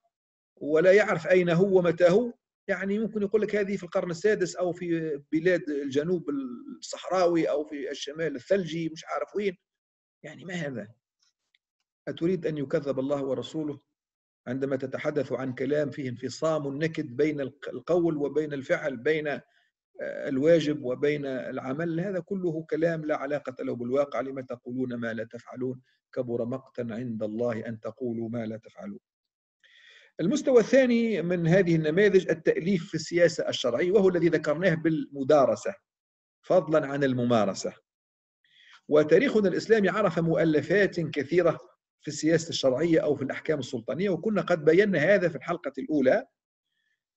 [SPEAKER 1] ولا يعرف أين هو ومتى هو يعني ممكن يقول لك هذه في القرن السادس أو في بلاد الجنوب الصحراوي أو في الشمال الثلجي مش عارف وين يعني ما هذا أتريد أن يكذب الله ورسوله عندما تتحدث عن كلام فيه انفصام نكد بين القول وبين الفعل بين آه، الواجب وبين العمل هذا كله كلام لا علاقة له بالواقع لما تقولون ما لا تفعلون كبر مقتا عند الله أن تقولوا ما لا تفعلون المستوى الثاني من هذه النماذج التأليف في السياسة الشرعية وهو الذي ذكرناه بالمدارسة فضلا عن الممارسة وتاريخنا الإسلامي عرف مؤلفات كثيرة في السياسة الشرعية أو في الأحكام السلطانية وكنا قد بينا هذا في الحلقة الأولى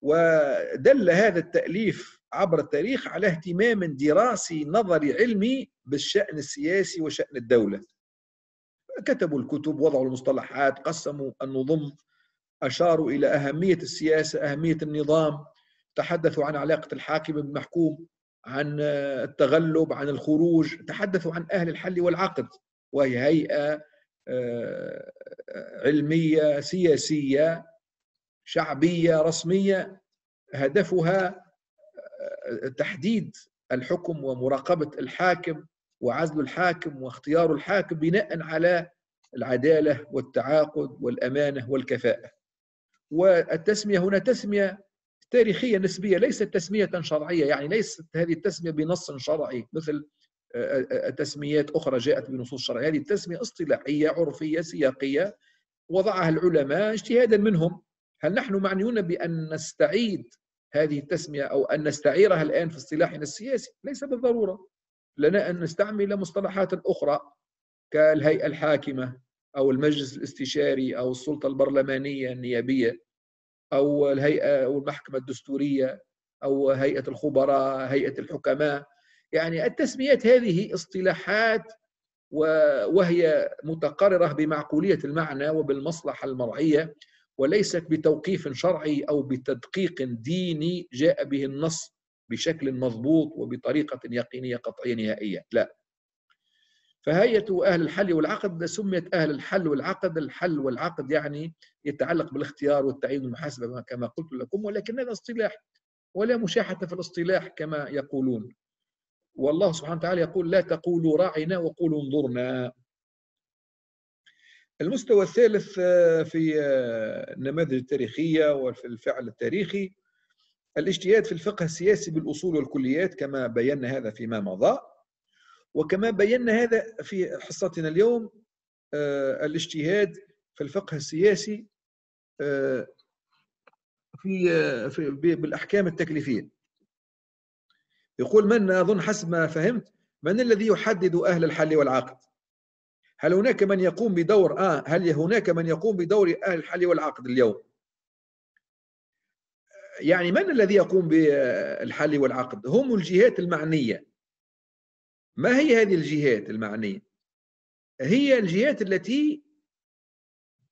[SPEAKER 1] ودل هذا التأليف عبر التاريخ على اهتمام دراسي نظري علمي بالشأن السياسي وشأن الدولة كتبوا الكتب وضعوا المصطلحات قسموا النظم أشاروا إلى أهمية السياسة أهمية النظام تحدثوا عن علاقة الحاكم بالمحكوم عن التغلب عن الخروج تحدثوا عن أهل الحل والعقد وهي هيئة آه، علميه سياسيه شعبيه رسميه هدفها آه، تحديد الحكم ومراقبه الحاكم وعزل الحاكم واختيار الحاكم بناء على العداله والتعاقد والامانه والكفاءه. والتسميه هنا تسميه تاريخيه نسبيه ليست تسميه شرعيه يعني ليست هذه التسميه بنص شرعي مثل تسميات أخرى جاءت بنصوص شرعية هذه التسمية اصطلاحية عرفية سياقية وضعها العلماء اجتهادا منهم هل نحن معنيون بأن نستعيد هذه التسمية أو أن نستعيرها الآن في اصطلاحنا السياسي ليس بالضرورة لنا أن نستعمل مصطلحات أخرى كالهيئة الحاكمة أو المجلس الاستشاري أو السلطة البرلمانية النيابية أو الهيئة أو المحكمة الدستورية أو هيئة الخبراء هيئة الحكماء يعني التسميات هذه اصطلاحات وهي متقررة بمعقولية المعنى وبالمصلحة المرعية وليست بتوقيف شرعي أو بتدقيق ديني جاء به النص بشكل مضبوط وبطريقة يقينية قطعية نهائية لا فهيئة أهل الحل والعقد سميت أهل الحل والعقد الحل والعقد يعني يتعلق بالاختيار والتعيين والمحاسبة كما قلت لكم ولكن هذا اصطلاح ولا مشاحة في الاصطلاح كما يقولون والله سبحانه وتعالى يقول لا تقولوا راعنا وقولوا انظرنا المستوى الثالث آه، في آه، النماذج التاريخية وفي الفعل التاريخي الاجتهاد في الفقه السياسي بالأصول والكليات كما بينا هذا فيما مضى وكما بينا هذا في حصتنا اليوم آه، الاجتهاد في الفقه السياسي في, بالأحكام التكليفية يقول من أظن حسب ما فهمت من الذي يحدد أهل الحل والعقد هل هناك من يقوم بدور آه هل هناك من يقوم بدور أهل الحل والعقد اليوم يعني من الذي يقوم بالحل والعقد هم الجهات المعنية ما هي هذه الجهات المعنية هي الجهات التي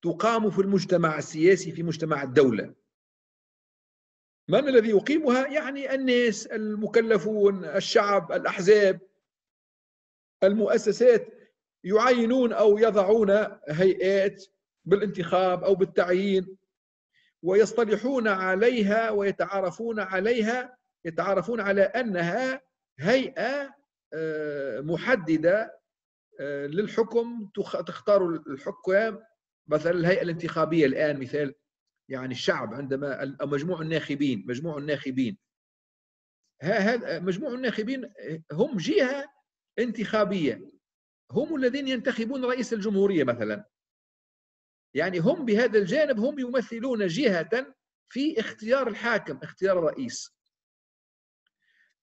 [SPEAKER 1] تقام في المجتمع السياسي في مجتمع الدولة من الذي يقيمها يعني الناس المكلفون الشعب الأحزاب المؤسسات يعينون أو يضعون هيئات بالانتخاب أو بالتعيين ويصطلحون عليها ويتعارفون عليها يتعارفون على أنها هيئة آه، محددة آه، للحكم تختار الحكام مثلا الهيئة الانتخابية الآن مثال يعني الشعب عندما مجموع الناخبين مجموع الناخبين هذا مجموع الناخبين هم جهه انتخابيه هم الذين ينتخبون رئيس الجمهوريه مثلا يعني هم بهذا الجانب هم يمثلون جهه في اختيار الحاكم اختيار الرئيس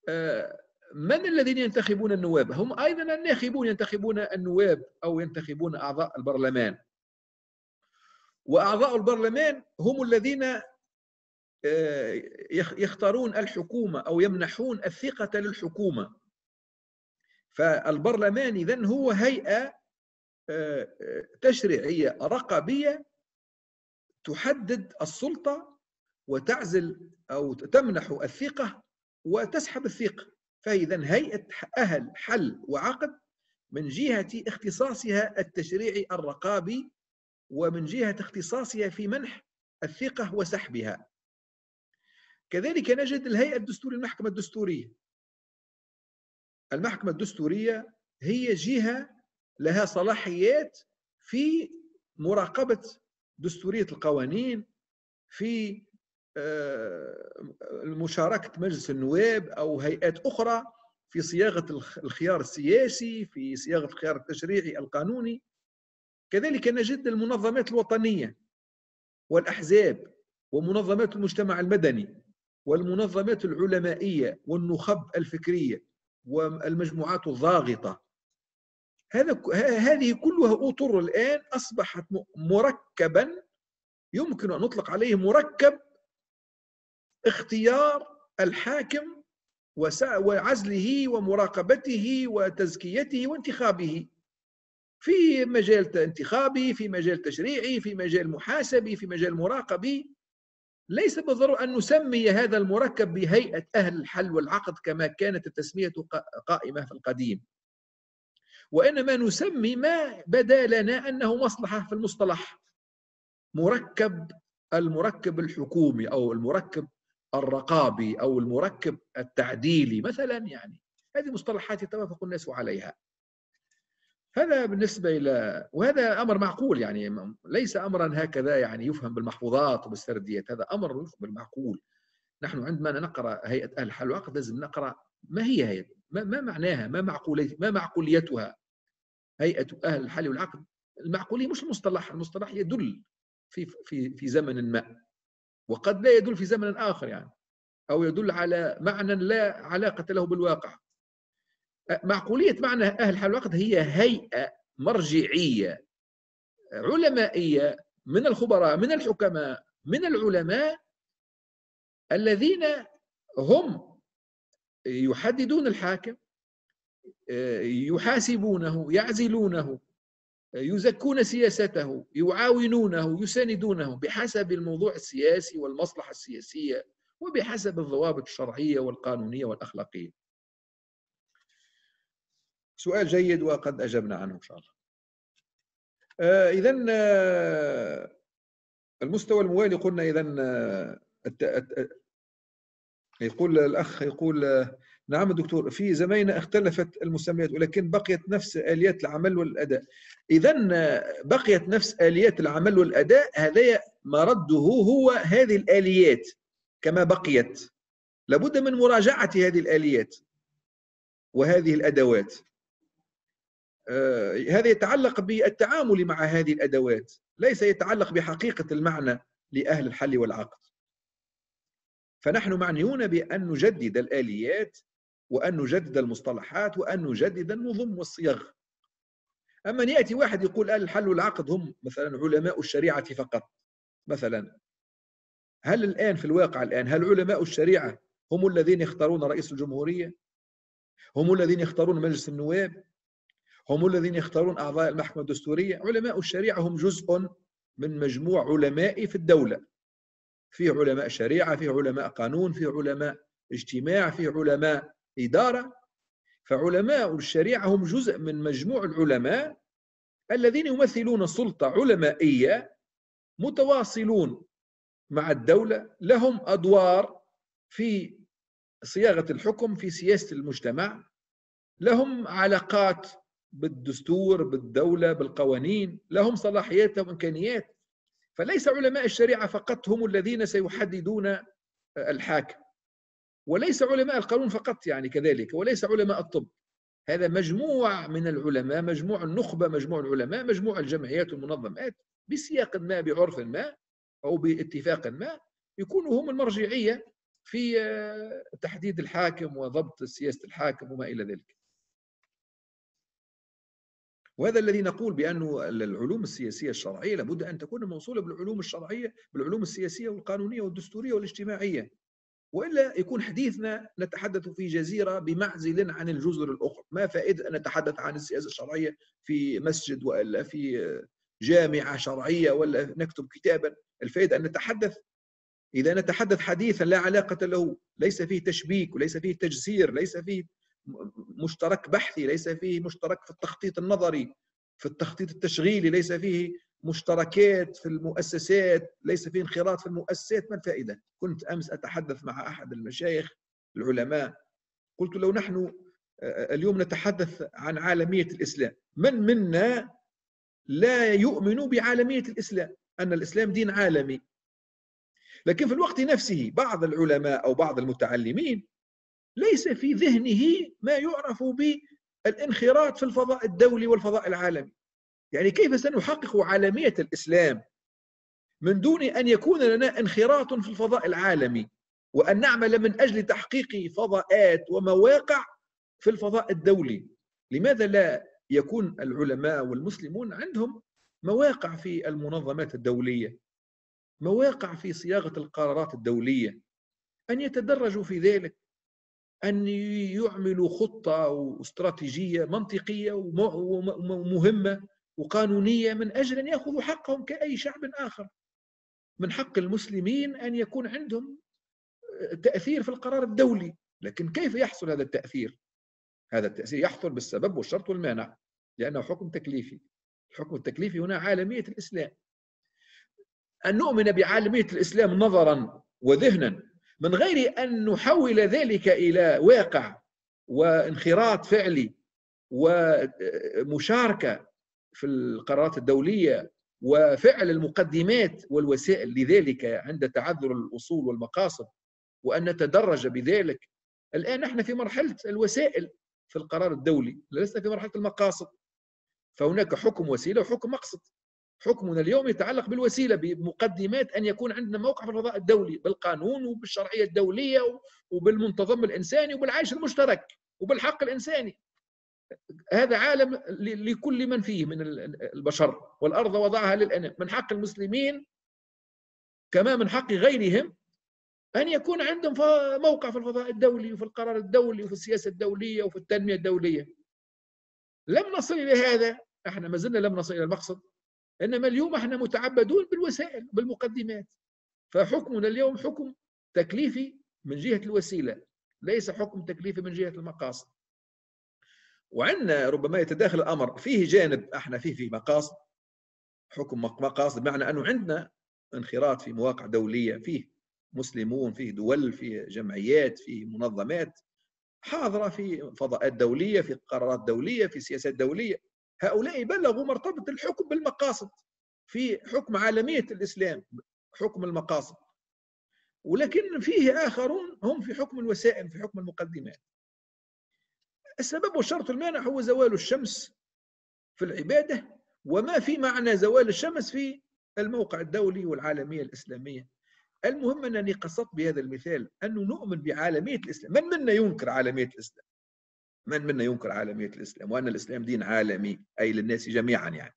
[SPEAKER 1] آه، من الذين ينتخبون النواب هم ايضا الناخبون ينتخبون النواب او ينتخبون اعضاء البرلمان واعضاء البرلمان هم الذين آه، يختارون الحكومه او يمنحون الثقه للحكومه فالبرلمان اذا هو هيئه آه، آه، تشريعيه رقابيه تحدد السلطه وتعزل او تمنح الثقه وتسحب الثقه فاذا هيئه اهل حل وعقد من جهه اختصاصها التشريعي الرقابي ومن جهة اختصاصها في منح الثقة وسحبها كذلك نجد الهيئة الدستورية المحكمة الدستورية المحكمة الدستورية هي جهة لها صلاحيات في مراقبة دستورية القوانين في آه، مشاركة مجلس النواب أو هيئات أخرى في صياغة الخيار السياسي في صياغة الخيار التشريعي القانوني كذلك نجد المنظمات الوطنية والأحزاب ومنظمات المجتمع المدني والمنظمات العلمائية والنخب الفكرية والمجموعات الضاغطة هذا هذه كلها أطر الآن أصبحت مركبا يمكن أن نطلق عليه مركب اختيار الحاكم وعزله ومراقبته وتزكيته وانتخابه في مجال انتخابي في مجال تشريعي في مجال محاسبي في مجال مراقبي ليس بالضرورة أن نسمي هذا المركب بهيئة أهل الحل والعقد كما كانت التسمية قائمة في القديم وإنما نسمي ما بدا لنا أنه مصلحة في المصطلح مركب المركب الحكومي أو المركب الرقابي أو المركب التعديلي مثلا يعني هذه مصطلحات يتوافق الناس عليها هذا بالنسبة إلى وهذا أمر معقول يعني ليس أمرا هكذا يعني يفهم بالمحفوظات وبالسرديات هذا أمر يفهم بالمعقول نحن عندما نقرأ هيئة أهل الحل والعقد لازم نقرأ ما هي هي ما, ما معناها ما, معقول ما معقوليتها هيئة أهل الحل والعقد المعقولية مش المصطلح المصطلح يدل في, في, في زمن ما وقد لا يدل في زمن آخر يعني أو يدل على معنى لا علاقة له بالواقع معقولية معنى أهل حال العقد هي هيئة مرجعية علمائية من الخبراء من الحكماء من العلماء الذين هم يحددون الحاكم يحاسبونه يعزلونه يزكون سياسته يعاونونه يساندونه بحسب الموضوع السياسي والمصلحة السياسية وبحسب الضوابط الشرعية والقانونية والأخلاقية سؤال جيد وقد أجبنا عنه إن شاء الله آه، إذا آه، المستوى الموالي قلنا إذا آه، يقول الأخ يقول نعم دكتور في زماننا اختلفت المسميات ولكن بقيت نفس آليات العمل والأداء إذا بقيت نفس آليات العمل والأداء هذا مرده هو هذه الآليات كما بقيت لابد من مراجعة هذه الآليات وهذه الأدوات آه، هذا يتعلق بالتعامل مع هذه الادوات ليس يتعلق بحقيقه المعنى لاهل الحل والعقد فنحن معنيون بان نجدد الاليات وان نجدد المصطلحات وان نجدد النظم والصيغ اما ان ياتي واحد يقول اهل الحل والعقد هم مثلا علماء الشريعه فقط مثلا هل الان في الواقع الان هل علماء الشريعه هم الذين يختارون رئيس الجمهوريه هم الذين يختارون مجلس النواب هم الذين يختارون أعضاء المحكمة الدستورية علماء الشريعة هم جزء من مجموع علماء في الدولة في علماء شريعة في علماء قانون في علماء اجتماع في علماء إدارة فعلماء الشريعة هم جزء من مجموع العلماء الذين يمثلون سلطة علمائية متواصلون مع الدولة لهم أدوار في صياغة الحكم في سياسة المجتمع لهم علاقات بالدستور بالدولة بالقوانين لهم صلاحيات وإمكانيات فليس علماء الشريعة فقط هم الذين سيحددون آه، الحاكم وليس علماء القانون فقط يعني كذلك وليس علماء الطب هذا مجموع من العلماء مجموع النخبة مجموع العلماء مجموع الجمعيات والمنظمات بسياق ما بعرف ما أو باتفاق ما يكونوا هم المرجعية في آه، تحديد الحاكم وضبط سياسة الحاكم وما إلى ذلك وهذا الذي نقول بأن العلوم السياسية الشرعية لابد أن تكون موصولة بالعلوم الشرعية بالعلوم السياسية والقانونية والدستورية والاجتماعية وإلا يكون حديثنا نتحدث في جزيرة بمعزل عن الجزر الأخرى ما فائدة أن نتحدث عن السياسة الشرعية في مسجد وإلا في جامعة شرعية ولا نكتب كتابا الفائدة أن نتحدث إذا نتحدث حديثا لا علاقة له ليس فيه تشبيك وليس فيه تجسير ليس فيه مشترك بحثي ليس فيه مشترك في التخطيط النظري في التخطيط التشغيلي ليس فيه مشتركات في المؤسسات ليس فيه انخراط في المؤسسات ما الفائدة كنت أمس أتحدث مع أحد المشايخ العلماء قلت لو نحن آه، آه، اليوم نتحدث عن عالمية الإسلام من منا لا يؤمن بعالمية الإسلام أن الإسلام دين عالمي لكن في الوقت نفسه بعض العلماء أو بعض المتعلمين ليس في ذهنه ما يعرف بالانخراط في الفضاء الدولي والفضاء العالمي يعني كيف سنحقق عالمية الإسلام من دون أن يكون لنا انخراط في الفضاء العالمي وأن نعمل من أجل تحقيق فضاءات ومواقع في الفضاء الدولي لماذا لا يكون العلماء والمسلمون عندهم مواقع في المنظمات الدولية مواقع في صياغة القرارات الدولية أن يتدرجوا في ذلك أن يعملوا خطة واستراتيجية منطقية ومهمة وقانونية من أجل أن يأخذوا حقهم كأي شعب آخر من حق المسلمين أن يكون عندهم تأثير في القرار الدولي لكن كيف يحصل هذا التأثير؟ هذا التأثير يحصل بالسبب والشرط والمانع لأنه حكم تكليفي الحكم التكليفي هنا عالمية الإسلام أن نؤمن بعالمية الإسلام نظرا وذهنا من غير أن نحول ذلك إلى واقع وانخراط فعلي ومشاركة في القرارات الدولية وفعل المقدمات والوسائل لذلك عند تعذر الأصول والمقاصد وأن نتدرج بذلك الآن نحن في مرحلة الوسائل في القرار الدولي لسنا في مرحلة المقاصد فهناك حكم وسيلة وحكم مقصد حكمنا اليوم يتعلق بالوسيله بمقدمات ان يكون عندنا موقع في الفضاء الدولي بالقانون وبالشرعيه الدوليه وبالمنتظم الانساني وبالعيش المشترك وبالحق الانساني هذا عالم لكل من فيه من البشر والارض وضعها للانام من حق المسلمين كما من حق غيرهم ان يكون عندهم موقع في الفضاء الدولي وفي القرار الدولي وفي السياسه الدوليه وفي التنميه الدوليه لم نصل الى هذا احنا ما زلنا لم نصل الى المقصد انما اليوم احنا متعبدون بالوسائل بالمقدمات فحكمنا اليوم حكم تكليفي من جهه الوسيله ليس حكم تكليفي من جهه المقاصد وعندنا ربما يتداخل الامر فيه جانب احنا فيه في مقاصد حكم مقاصد بمعنى انه عندنا انخراط في مواقع دوليه فيه مسلمون فيه دول فيه جمعيات فيه منظمات حاضره في فضاءات دوليه في قرارات دوليه في سياسات دوليه هؤلاء بلغوا مرتبة الحكم بالمقاصد في حكم عالمية الإسلام حكم المقاصد ولكن فيه آخرون هم في حكم الوسائل في حكم المقدمات السبب والشرط المانع هو زوال الشمس في العبادة وما في معنى زوال الشمس في الموقع الدولي والعالمية الإسلامية المهم أنني قصدت بهذا المثال أنه نؤمن بعالمية الإسلام من منا ينكر عالمية الإسلام من منا ينكر عالمية الإسلام وأن الإسلام دين عالمي أي للناس جميعا يعني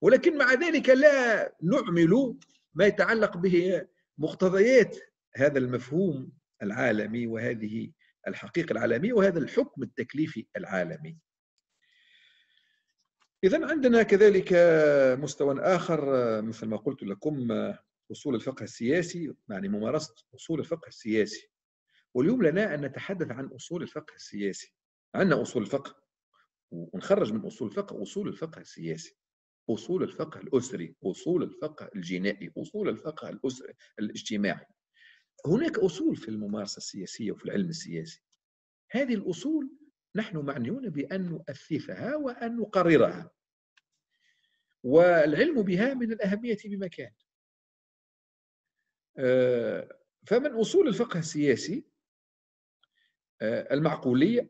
[SPEAKER 1] ولكن مع ذلك لا نعمل ما يتعلق به مقتضيات هذا المفهوم العالمي وهذه الحقيقة العالمية وهذا الحكم التكليفي العالمي إذا عندنا كذلك مستوى آخر مثل ما قلت لكم أصول الفقه السياسي يعني ممارسة أصول الفقه السياسي واليوم لنا أن نتحدث عن أصول الفقه السياسي عندنا أصول الفقه ونخرج من أصول الفقه أصول الفقه السياسي أصول الفقه الأسري أصول الفقه الجنائي أصول الفقه الأسري الاجتماعي هناك أصول في الممارسة السياسية وفي العلم السياسي هذه الأصول نحن معنيون بأن نؤثثها وأن نقررها والعلم بها من الأهمية بمكان آه، فمن أصول الفقه السياسي آه، المعقولية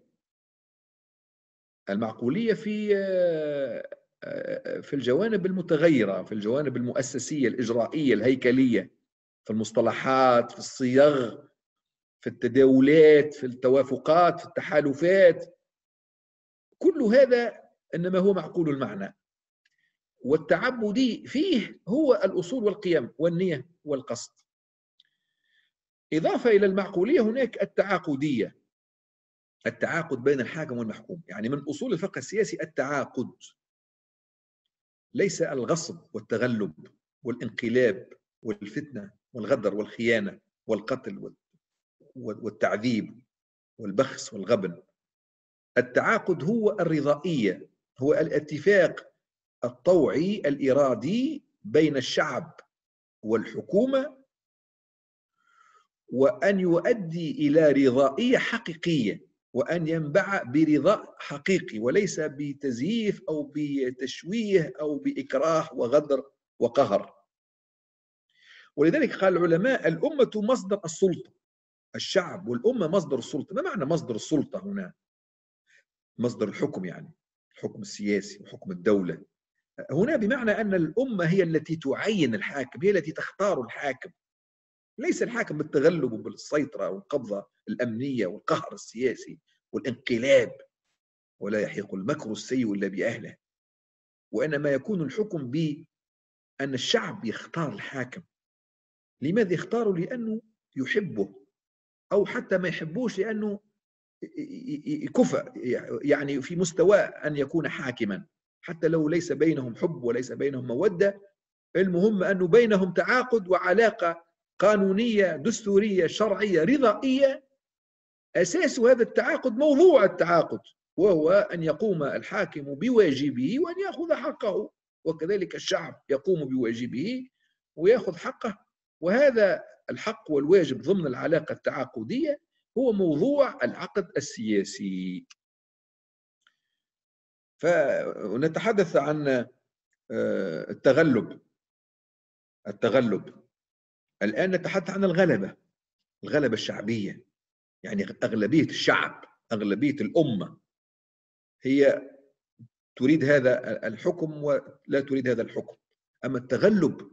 [SPEAKER 1] المعقولية في آه، آه، في الجوانب المتغيرة في الجوانب المؤسسية الإجرائية الهيكلية في المصطلحات في الصيغ في التداولات في التوافقات في التحالفات كل هذا إنما هو معقول المعنى والتعبدي فيه هو الأصول والقيم والنية والقصد إضافة إلى المعقولية هناك التعاقدية التعاقد بين الحاكم والمحكوم يعني من أصول الفقه السياسي التعاقد ليس الغصب والتغلب والانقلاب والفتنة والغدر والخيانة والقتل والتعذيب والبخس والغبن التعاقد هو الرضائية هو الاتفاق الطوعي الإرادي بين الشعب والحكومة وأن يؤدي إلى رضائية حقيقية وأن ينبع برضا حقيقي وليس بتزييف أو بتشويه أو بإكراه وغدر وقهر ولذلك قال العلماء الأمة مصدر السلطة الشعب والأمة مصدر السلطة ما معنى مصدر السلطة هنا مصدر الحكم يعني الحكم السياسي وحكم الدولة هنا بمعنى أن الأمة هي التي تعين الحاكم هي التي تختار الحاكم ليس الحاكم بالتغلب وبالسيطرة والقبضة الأمنية والقهر السياسي والانقلاب ولا يحيق المكر السيء إلا بأهله وإنما يكون الحكم ب أن الشعب يختار الحاكم لماذا يختاره لأنه يحبه أو حتى ما يحبوش لأنه كفى يعني في مستوى أن يكون حاكما حتى لو ليس بينهم حب وليس بينهم مودة المهم أنه بينهم تعاقد وعلاقة قانونية دستورية شرعية رضائية أساس هذا التعاقد موضوع التعاقد وهو أن يقوم الحاكم بواجبه وأن يأخذ حقه وكذلك الشعب يقوم بواجبه ويأخذ حقه وهذا الحق والواجب ضمن العلاقة التعاقدية هو موضوع العقد السياسي فنتحدث عن آه، التغلب التغلب الآن نتحدث عن الغلبة الغلبة الشعبية يعني أغلبية الشعب أغلبية الأمة هي تريد هذا الحكم ولا تريد هذا الحكم أما التغلب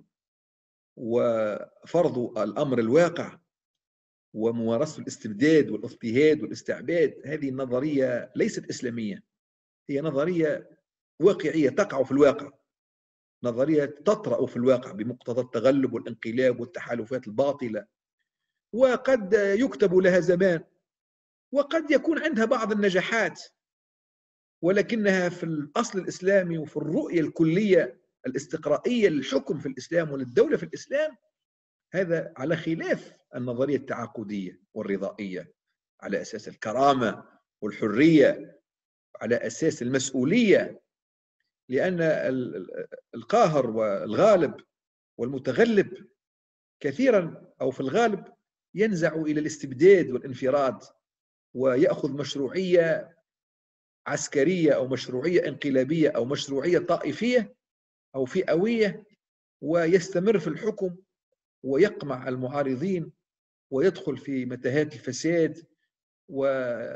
[SPEAKER 1] وفرض الأمر الواقع وممارسة الاستبداد والاضطهاد والاستعباد هذه النظرية ليست إسلامية هي نظرية واقعية تقع في الواقع نظرية تطرأ في الواقع بمقتضى التغلب والانقلاب والتحالفات الباطلة وقد يكتب لها زمان وقد يكون عندها بعض النجاحات ولكنها في الأصل الإسلامي وفي الرؤية الكلية الاستقرائية للحكم في الإسلام وللدولة في الإسلام هذا على خلاف النظرية التعاقدية والرضائية على أساس الكرامة والحرية على أساس المسؤولية لأن القاهر والغالب والمتغلب كثيرا أو في الغالب ينزع إلى الاستبداد والانفراد ويأخذ مشروعية عسكرية أو مشروعية انقلابية أو مشروعية طائفية أو فئوية ويستمر في الحكم ويقمع المعارضين ويدخل في متاهات الفساد ويفقد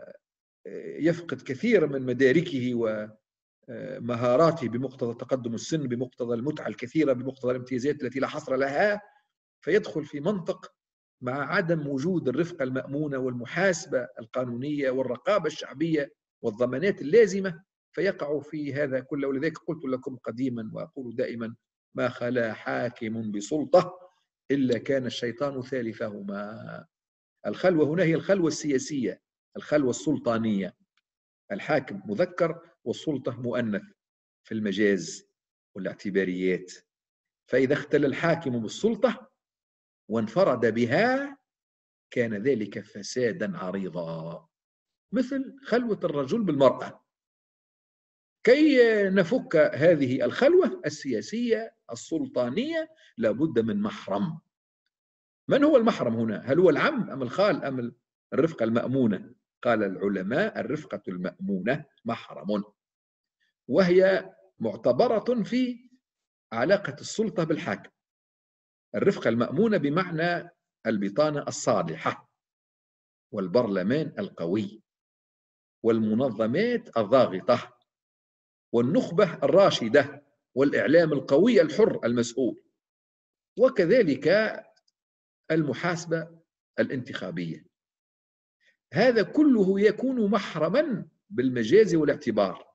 [SPEAKER 1] كثيرا من مداركه و مهاراتي بمقتضى تقدم السن بمقتضى المتعة الكثيرة بمقتضى الامتيازات التي لا حصر لها فيدخل في منطق مع عدم وجود الرفقة المأمونة والمحاسبة القانونية والرقابة الشعبية والضمانات اللازمة فيقع في هذا كله ولذلك قلت لكم قديما وأقول دائما ما خلا حاكم بسلطة إلا كان الشيطان ثالثهما الخلوة هنا هي الخلوة السياسية الخلوة السلطانية الحاكم مذكر والسلطة مؤنث في المجاز والاعتباريات فإذا اختل الحاكم بالسلطة وانفرد بها كان ذلك فسادا عريضا مثل خلوة الرجل بالمرأة كي نفك هذه الخلوة السياسية السلطانية لابد من محرم من هو المحرم هنا؟ هل هو العم أم الخال أم الرفقة المأمونة؟ قال العلماء الرفقة المأمونة محرم وهي معتبرة في علاقة السلطة بالحاكم الرفقة المأمونة بمعنى البطانة الصالحة والبرلمان القوي والمنظمات الضاغطة والنخبة الراشدة والإعلام القوي الحر المسؤول وكذلك المحاسبة الانتخابية هذا كله يكون محرما بالمجاز والاعتبار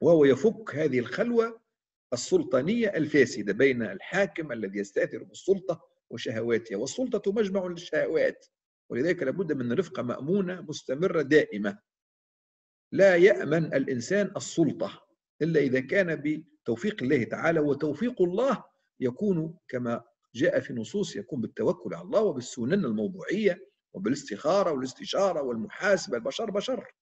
[SPEAKER 1] وهو يفك هذه الخلوة السلطانية الفاسدة بين الحاكم الذي يستأثر بالسلطة وشهواتها والسلطة مجمع للشهوات ولذلك لابد من رفقة مأمونة مستمرة دائمة لا يأمن الإنسان السلطة إلا إذا كان بتوفيق الله تعالى وتوفيق الله يكون كما جاء في نصوص يكون بالتوكل على الله وبالسنن الموضوعية وبالاستخاره والاستشاره والمحاسبه البشر بشر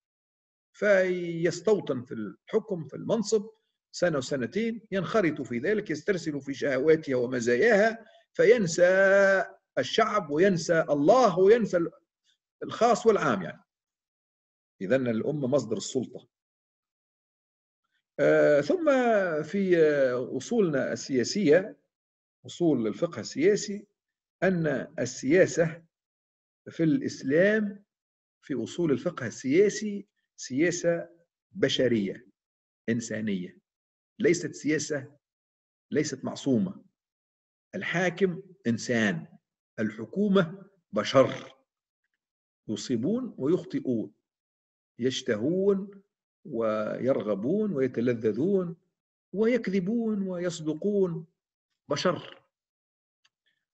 [SPEAKER 1] فيستوطن في الحكم في المنصب سنه وسنتين ينخرط في ذلك يسترسل في شهواتها ومزاياها فينسى الشعب وينسى الله وينسى الخاص والعام يعني اذا الامه مصدر السلطه آه ثم في آه اصولنا السياسيه اصول الفقه السياسي ان السياسه في الإسلام في أصول الفقه السياسي سياسة بشرية إنسانية ليست سياسة ليست معصومة الحاكم إنسان الحكومة بشر يصيبون ويخطئون يشتهون ويرغبون ويتلذذون ويكذبون ويصدقون بشر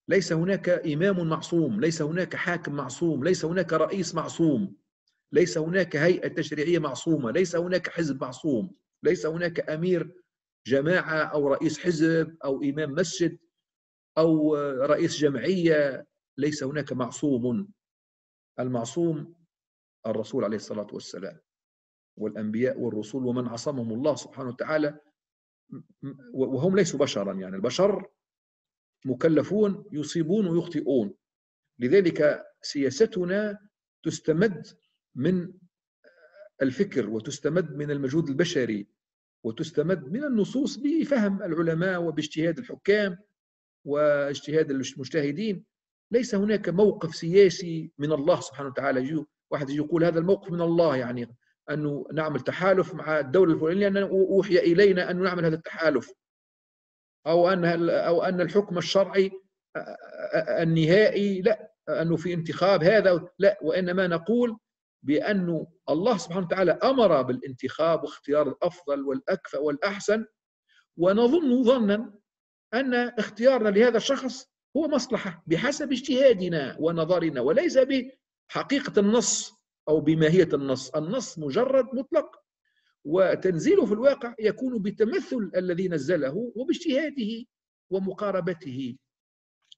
[SPEAKER 1] ليس هناك إمام معصوم ليس هناك حاكم معصوم ليس هناك رئيس معصوم ليس هناك هيئة تشريعية معصومة ليس هناك حزب معصوم ليس هناك أمير جماعة أو رئيس حزب أو إمام مسجد أو رئيس جمعية ليس هناك معصوم المعصوم الرسول عليه الصلاة والسلام والأنبياء والرسول ومن عصمهم الله سبحانه وتعالى وهم ليسوا بشرا يعني البشر مكلفون يصيبون ويخطئون لذلك سياستنا تستمد من الفكر وتستمد من المجهود البشري وتستمد من النصوص بفهم العلماء وباجتهاد الحكام واجتهاد المجتهدين ليس هناك موقف سياسي من الله سبحانه وتعالى يجي واحد يجي يقول هذا الموقف من الله يعني أنه نعمل تحالف مع الدولة الفلانية لأن أوحي إلينا أن نعمل هذا التحالف أو أن أو أن الحكم الشرعي النهائي لا أنه في انتخاب هذا لا وإنما نقول بأنه الله سبحانه وتعالى أمر بالانتخاب واختيار الأفضل والأكفأ والأحسن ونظن ظنا أن اختيارنا لهذا الشخص هو مصلحة بحسب اجتهادنا ونظرنا وليس بحقيقة النص أو بماهية النص النص مجرد مطلق وتنزيله في الواقع يكون بتمثل الذي نزله وباجتهاده ومقاربته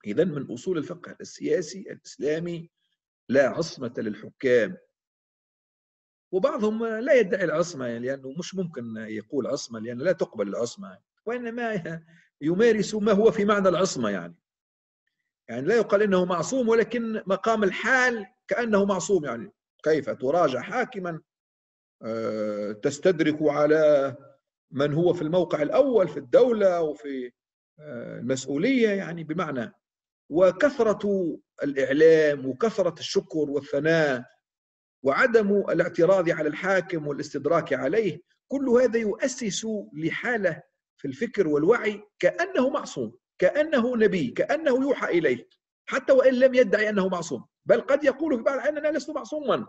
[SPEAKER 1] إذا من أصول الفقه السياسي الإسلامي لا عصمة للحكام وبعضهم لا يدعي العصمة يعني لأنه مش ممكن يقول عصمة لأنه لا تقبل العصمة وإنما يمارس ما هو في معنى العصمة يعني يعني لا يقال إنه معصوم ولكن مقام الحال كأنه معصوم يعني كيف تراجع حاكما آه، تستدرك على من هو في الموقع الاول في الدوله وفي آه، المسؤوليه يعني بمعنى وكثره الاعلام وكثره الشكر والثناء وعدم الاعتراض على الحاكم والاستدراك عليه كل هذا يؤسس لحاله في الفكر والوعي كانه معصوم كانه نبي كانه يوحى اليه حتى وان لم يدعي انه معصوم بل قد يقول في بعض الاحيان انا لست معصوما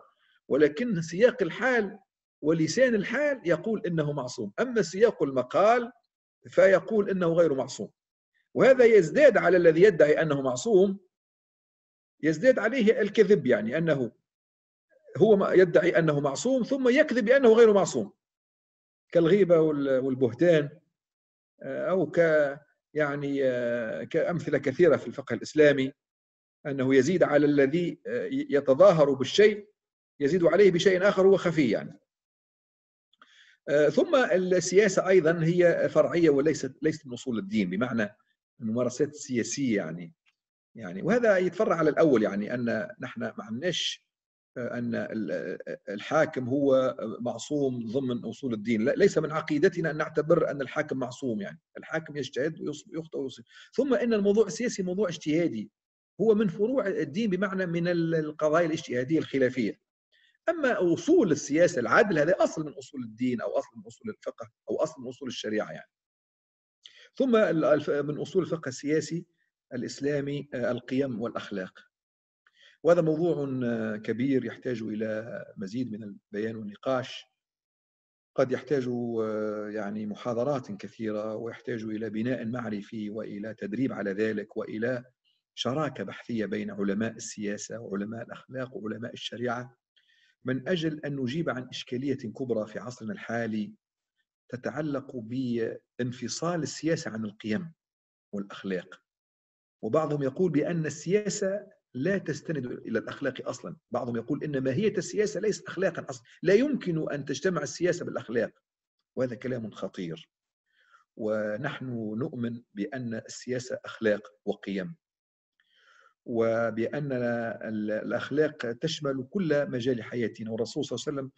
[SPEAKER 1] ولكن سياق الحال ولسان الحال يقول انه معصوم اما سياق المقال فيقول انه غير معصوم وهذا يزداد على الذي يدعي انه معصوم يزداد عليه الكذب يعني انه هو يدعي انه معصوم ثم يكذب بانه غير معصوم كالغيبه والبهتان آه، او ك يعني آه، كامثله كثيره في الفقه الاسلامي انه يزيد على الذي آه، يتظاهر بالشيء يزيد عليه بشيء اخر هو خفي يعني آه، ثم السياسه ايضا هي فرعيه وليست ليست من اصول الدين بمعنى الممارسات السياسيه يعني يعني وهذا يتفرع على الاول يعني ان نحن ما عندناش آه، ان الحاكم هو معصوم ضمن اصول الدين ليس من عقيدتنا ان نعتبر ان الحاكم معصوم يعني الحاكم يجتهد ويخطئ ويصيب ثم ان الموضوع السياسي موضوع اجتهادي هو من فروع الدين بمعنى من القضايا الاجتهاديه الخلافيه اما اصول السياسه العدل هذا اصل من اصول الدين او اصل من اصول الفقه او اصل من اصول الشريعه يعني ثم من اصول الفقه السياسي الاسلامي آه، القيم والاخلاق وهذا موضوع آه، كبير يحتاج الى مزيد من البيان والنقاش قد يحتاج آه، يعني محاضرات كثيره ويحتاج الى بناء معرفي والى تدريب على ذلك والى شراكه بحثيه بين علماء السياسه وعلماء الاخلاق وعلماء الشريعه من أجل أن نجيب عن إشكالية كبرى في عصرنا الحالي تتعلق بانفصال السياسة عن القيم والأخلاق وبعضهم يقول بأن السياسة لا تستند إلى الأخلاق أصلا بعضهم يقول إن ماهية السياسة ليست أخلاقا أصلا لا يمكن أن تجتمع السياسة بالأخلاق وهذا كلام خطير ونحن نؤمن بأن السياسة أخلاق وقيم وبأن الأخلاق تشمل كل مجال حياتنا والرسول صلى الله عليه وسلم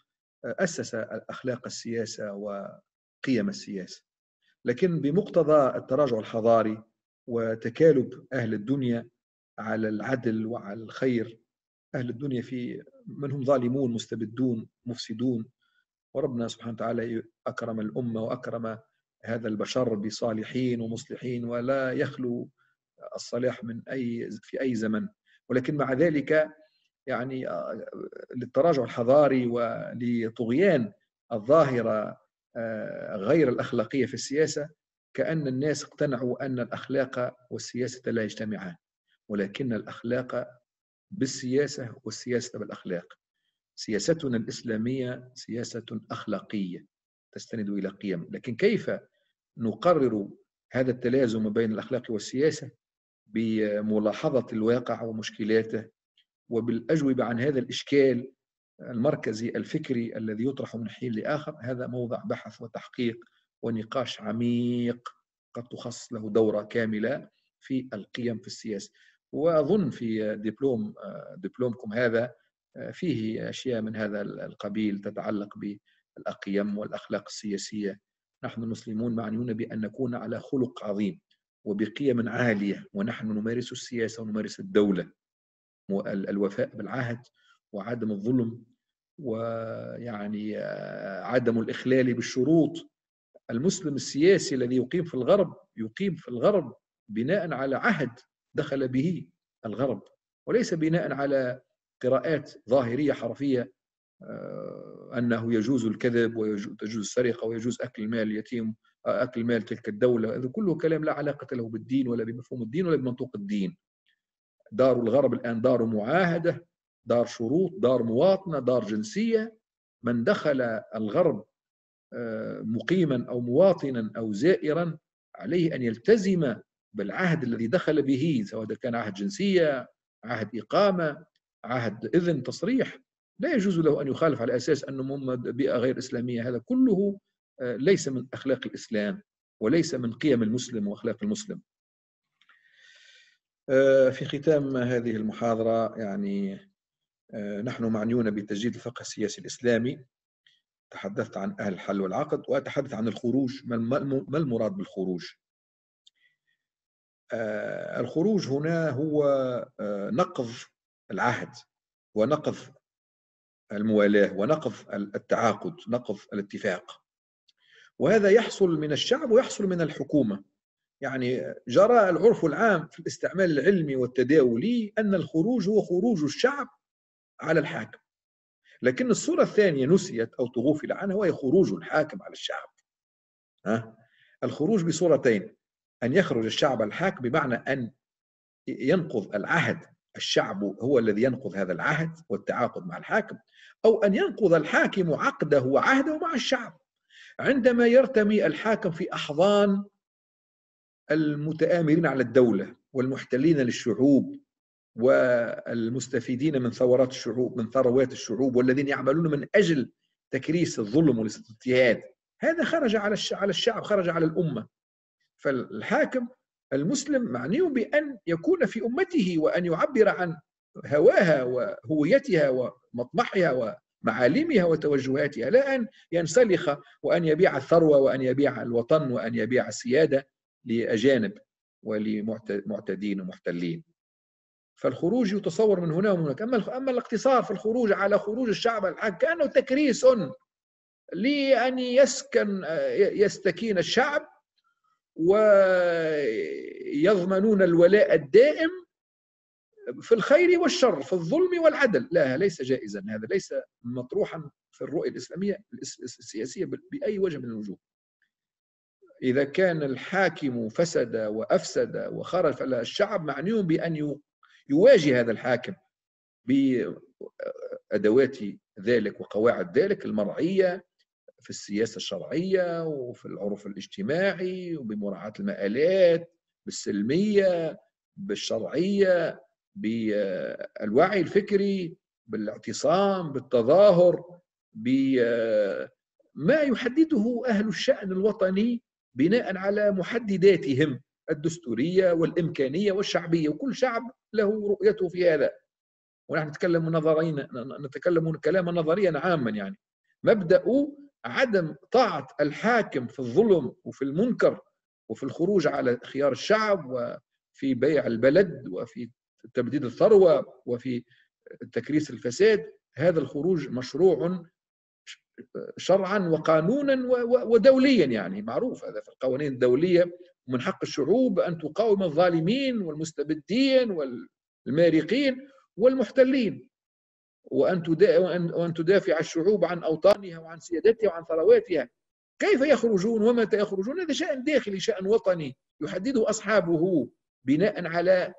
[SPEAKER 1] أسس الأخلاق السياسة وقيم السياسة لكن بمقتضى التراجع الحضاري وتكالب أهل الدنيا على العدل وعلى الخير أهل الدنيا في منهم ظالمون مستبدون مفسدون وربنا سبحانه وتعالى أكرم الأمة وأكرم هذا البشر بصالحين ومصلحين ولا يخلو الصلاح من اي في اي زمن ولكن مع ذلك يعني آه، للتراجع الحضاري ولطغيان الظاهره آه، غير الاخلاقيه في السياسه كان الناس اقتنعوا ان الاخلاق والسياسه لا يجتمعان ولكن الاخلاق بالسياسه والسياسه بالاخلاق سياستنا الاسلاميه سياسه اخلاقيه تستند الى قيم لكن كيف نقرر هذا التلازم بين الاخلاق والسياسه بملاحظة الواقع ومشكلاته وبالأجوبة عن هذا الإشكال المركزي الفكري الذي يطرح من حين لآخر هذا موضع بحث وتحقيق ونقاش عميق قد تخصص له دورة كاملة في القيم في السياسة وأظن في دبلوم دبلومكم هذا فيه أشياء من هذا القبيل تتعلق بالأقيم والأخلاق السياسية نحن المسلمون معنيون بأن نكون على خلق عظيم وبقيم عالية ونحن نمارس السياسة ونمارس الدولة الوفاء بالعهد وعدم الظلم ويعني آه، عدم الإخلال بالشروط المسلم السياسي الذي يقيم في الغرب يقيم في الغرب بناء على عهد دخل به الغرب وليس بناء على قراءات ظاهرية حرفية آه، أنه يجوز الكذب ويجوز السرقة ويجوز أكل المال اليتيم أكل مال تلك الدولة هذا كله كلام لا علاقة له بالدين ولا بمفهوم الدين ولا بمنطوق الدين دار الغرب الآن دار معاهدة دار شروط دار مواطنة دار جنسية من دخل الغرب آه، مقيما أو مواطنا أو زائرا عليه أن يلتزم بالعهد الذي دخل به سواء كان عهد جنسية عهد إقامة عهد إذن تصريح لا يجوز له أن يخالف على أساس انه بيئة غير إسلامية هذا كله ليس من أخلاق الإسلام وليس من قيم المسلم وأخلاق المسلم آه، في ختام هذه المحاضرة يعني آه، نحن معنيون بتجديد الفقه السياسي الإسلامي تحدثت عن أهل الحل والعقد وأتحدث عن الخروج ما المراد بالخروج آه، الخروج هنا هو نقض العهد ونقض الموالاة ونقض التعاقد نقض الاتفاق وهذا يحصل من الشعب ويحصل من الحكومة يعني جرى العرف العام في الاستعمال العلمي والتداولي أن الخروج هو خروج الشعب على الحاكم لكن الصورة الثانية نسيت أو تغفل عنها وهي خروج الحاكم على الشعب ها؟ الخروج بصورتين أن يخرج الشعب على الحاكم بمعنى أن ينقض العهد الشعب هو الذي ينقض هذا العهد والتعاقد مع الحاكم أو أن ينقض الحاكم عقده وعهده مع الشعب عندما يرتمي الحاكم في أحضان المتآمرين على الدولة والمحتلين للشعوب والمستفيدين من ثورات الشعوب من ثروات الشعوب والذين يعملون من أجل تكريس الظلم والاستبداد هذا خرج على على الشعب خرج على الأمة فالحاكم المسلم معني بأن يكون في أمته وأن يعبر عن هواها وهويتها ومطمحها معالمها وتوجهاتها لا أن ينسلخ وأن يبيع الثروة وأن يبيع الوطن وأن يبيع السيادة لأجانب ولمعتدين ومحتلين فالخروج يتصور من هنا ومن هناك أما أما الاقتصار في الخروج على خروج الشعب الحق كأنه تكريس لأن يسكن يستكين الشعب ويضمنون الولاء الدائم في الخير والشر في الظلم والعدل لا ليس جائزا هذا ليس مطروحا في الرؤية الإسلامية السياسية بأي وجه من الوجوه إذا كان الحاكم فسد وأفسد وخرج على الشعب معني بأن يواجه هذا الحاكم بأدوات ذلك وقواعد ذلك المرعية في السياسة الشرعية وفي العرف الاجتماعي وبمراعاة المآلات بالسلمية بالشرعية بالوعي الفكري بالاعتصام بالتظاهر بما يحدده أهل الشأن الوطني بناء على محدداتهم الدستورية والإمكانية والشعبية وكل شعب له رؤيته في هذا ونحن نتكلم نظرين نتكلم كلاما نظريا عاما يعني مبدأ عدم طاعة الحاكم في الظلم وفي المنكر وفي الخروج على خيار الشعب وفي بيع البلد وفي تبديد الثروة وفي تكريس الفساد هذا الخروج مشروع شرعا وقانونا ودوليا يعني معروف هذا في القوانين الدولية من حق الشعوب أن تقاوم الظالمين والمستبدين والمارقين والمحتلين وأن تدافع الشعوب عن أوطانها وعن سيادتها وعن ثرواتها كيف يخرجون ومتى يخرجون هذا شأن داخلي شأن وطني يحدده أصحابه بناء على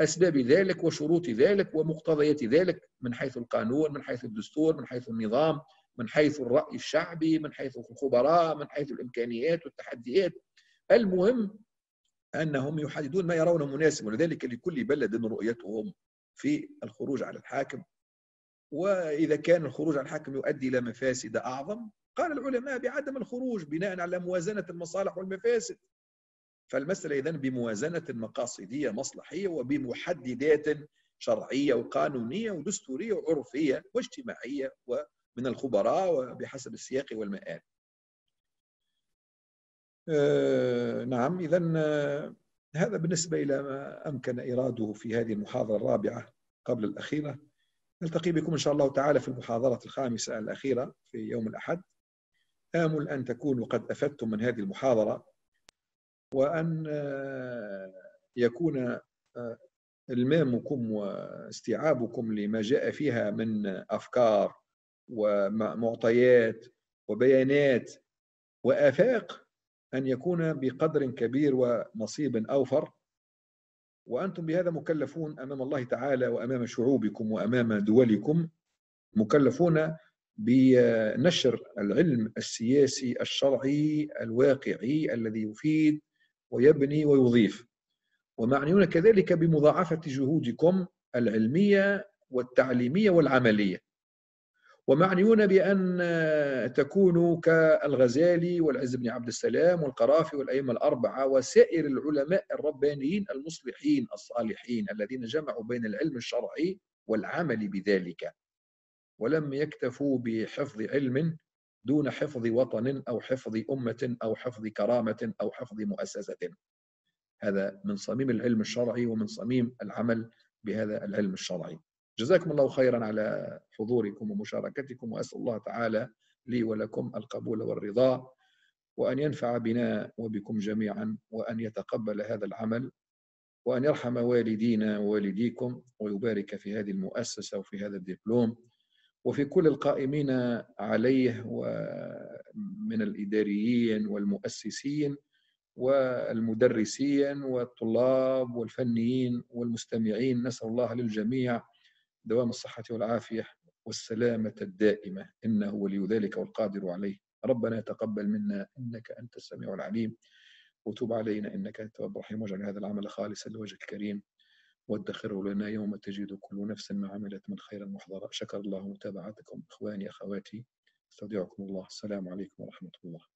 [SPEAKER 1] أسباب ذلك وشروط ذلك ومقتضيات ذلك من حيث القانون من حيث الدستور من حيث النظام من حيث الرأي الشعبي من حيث الخبراء من حيث الإمكانيات والتحديات المهم أنهم يحددون ما يرونه مناسب ولذلك لكل بلد رؤيتهم في الخروج على الحاكم وإذا كان الخروج على الحاكم يؤدي إلى مفاسد أعظم قال العلماء بعدم الخروج بناء على موازنة المصالح والمفاسد فالمسألة إذن بموازنة مقاصدية مصلحية وبمحددات شرعية وقانونية ودستورية وعرفية واجتماعية ومن الخبراء وبحسب السياق والمآل آه نعم إذا آه، هذا بالنسبة إلى ما أمكن إراده في هذه المحاضرة الرابعة قبل الأخيرة نلتقي بكم إن شاء الله تعالى في المحاضرة الخامسة الأخيرة في يوم الأحد آمل أن تكونوا قد أفدتم من هذه المحاضرة وأن آه، يكون آه، إلمامكم واستيعابكم لما جاء فيها من أفكار ومعطيات وبيانات وآفاق أن يكون بقدر كبير ونصيب أوفر وأنتم بهذا مكلفون أمام الله تعالى وأمام شعوبكم وأمام دولكم مكلفون بنشر العلم السياسي الشرعي الواقعي الذي يفيد ويبني ويضيف ومعنيون كذلك بمضاعفة جهودكم العلمية والتعليمية والعملية ومعنيون بأن تكونوا كالغزالي والعز بن عبد السلام والقرافي والأئمة الأربعة وسائر العلماء الربانيين المصلحين الصالحين الذين جمعوا بين العلم الشرعي والعمل بذلك ولم يكتفوا بحفظ علم دون حفظ وطن أو حفظ أمة أو حفظ كرامة أو حفظ مؤسسة هذا من صميم العلم الشرعي ومن صميم العمل بهذا العلم الشرعي جزاكم الله خيرا على حضوركم ومشاركتكم وأسأل الله تعالى لي ولكم القبول والرضا وأن ينفع بنا وبكم جميعا وأن يتقبل هذا العمل وأن يرحم والدينا ووالديكم ويبارك في هذه المؤسسة وفي هذا الدبلوم وفي كل القائمين عليه ومن الإداريين والمؤسسين والمدرسين والطلاب والفنيين والمستمعين نسأل الله للجميع دوام الصحة والعافية والسلامة الدائمة إنه ولي ذلك والقادر عليه ربنا تقبل منا إنك أنت السميع العليم وتوب علينا إنك أنت التواب الرحيم واجعل هذا العمل خالصا لوجهك الكريم وادخره لنا يوم تجد كل نفس ما عملت من خير محضرا شكر الله متابعتكم إخواني أخواتي استودعكم الله السلام عليكم ورحمة الله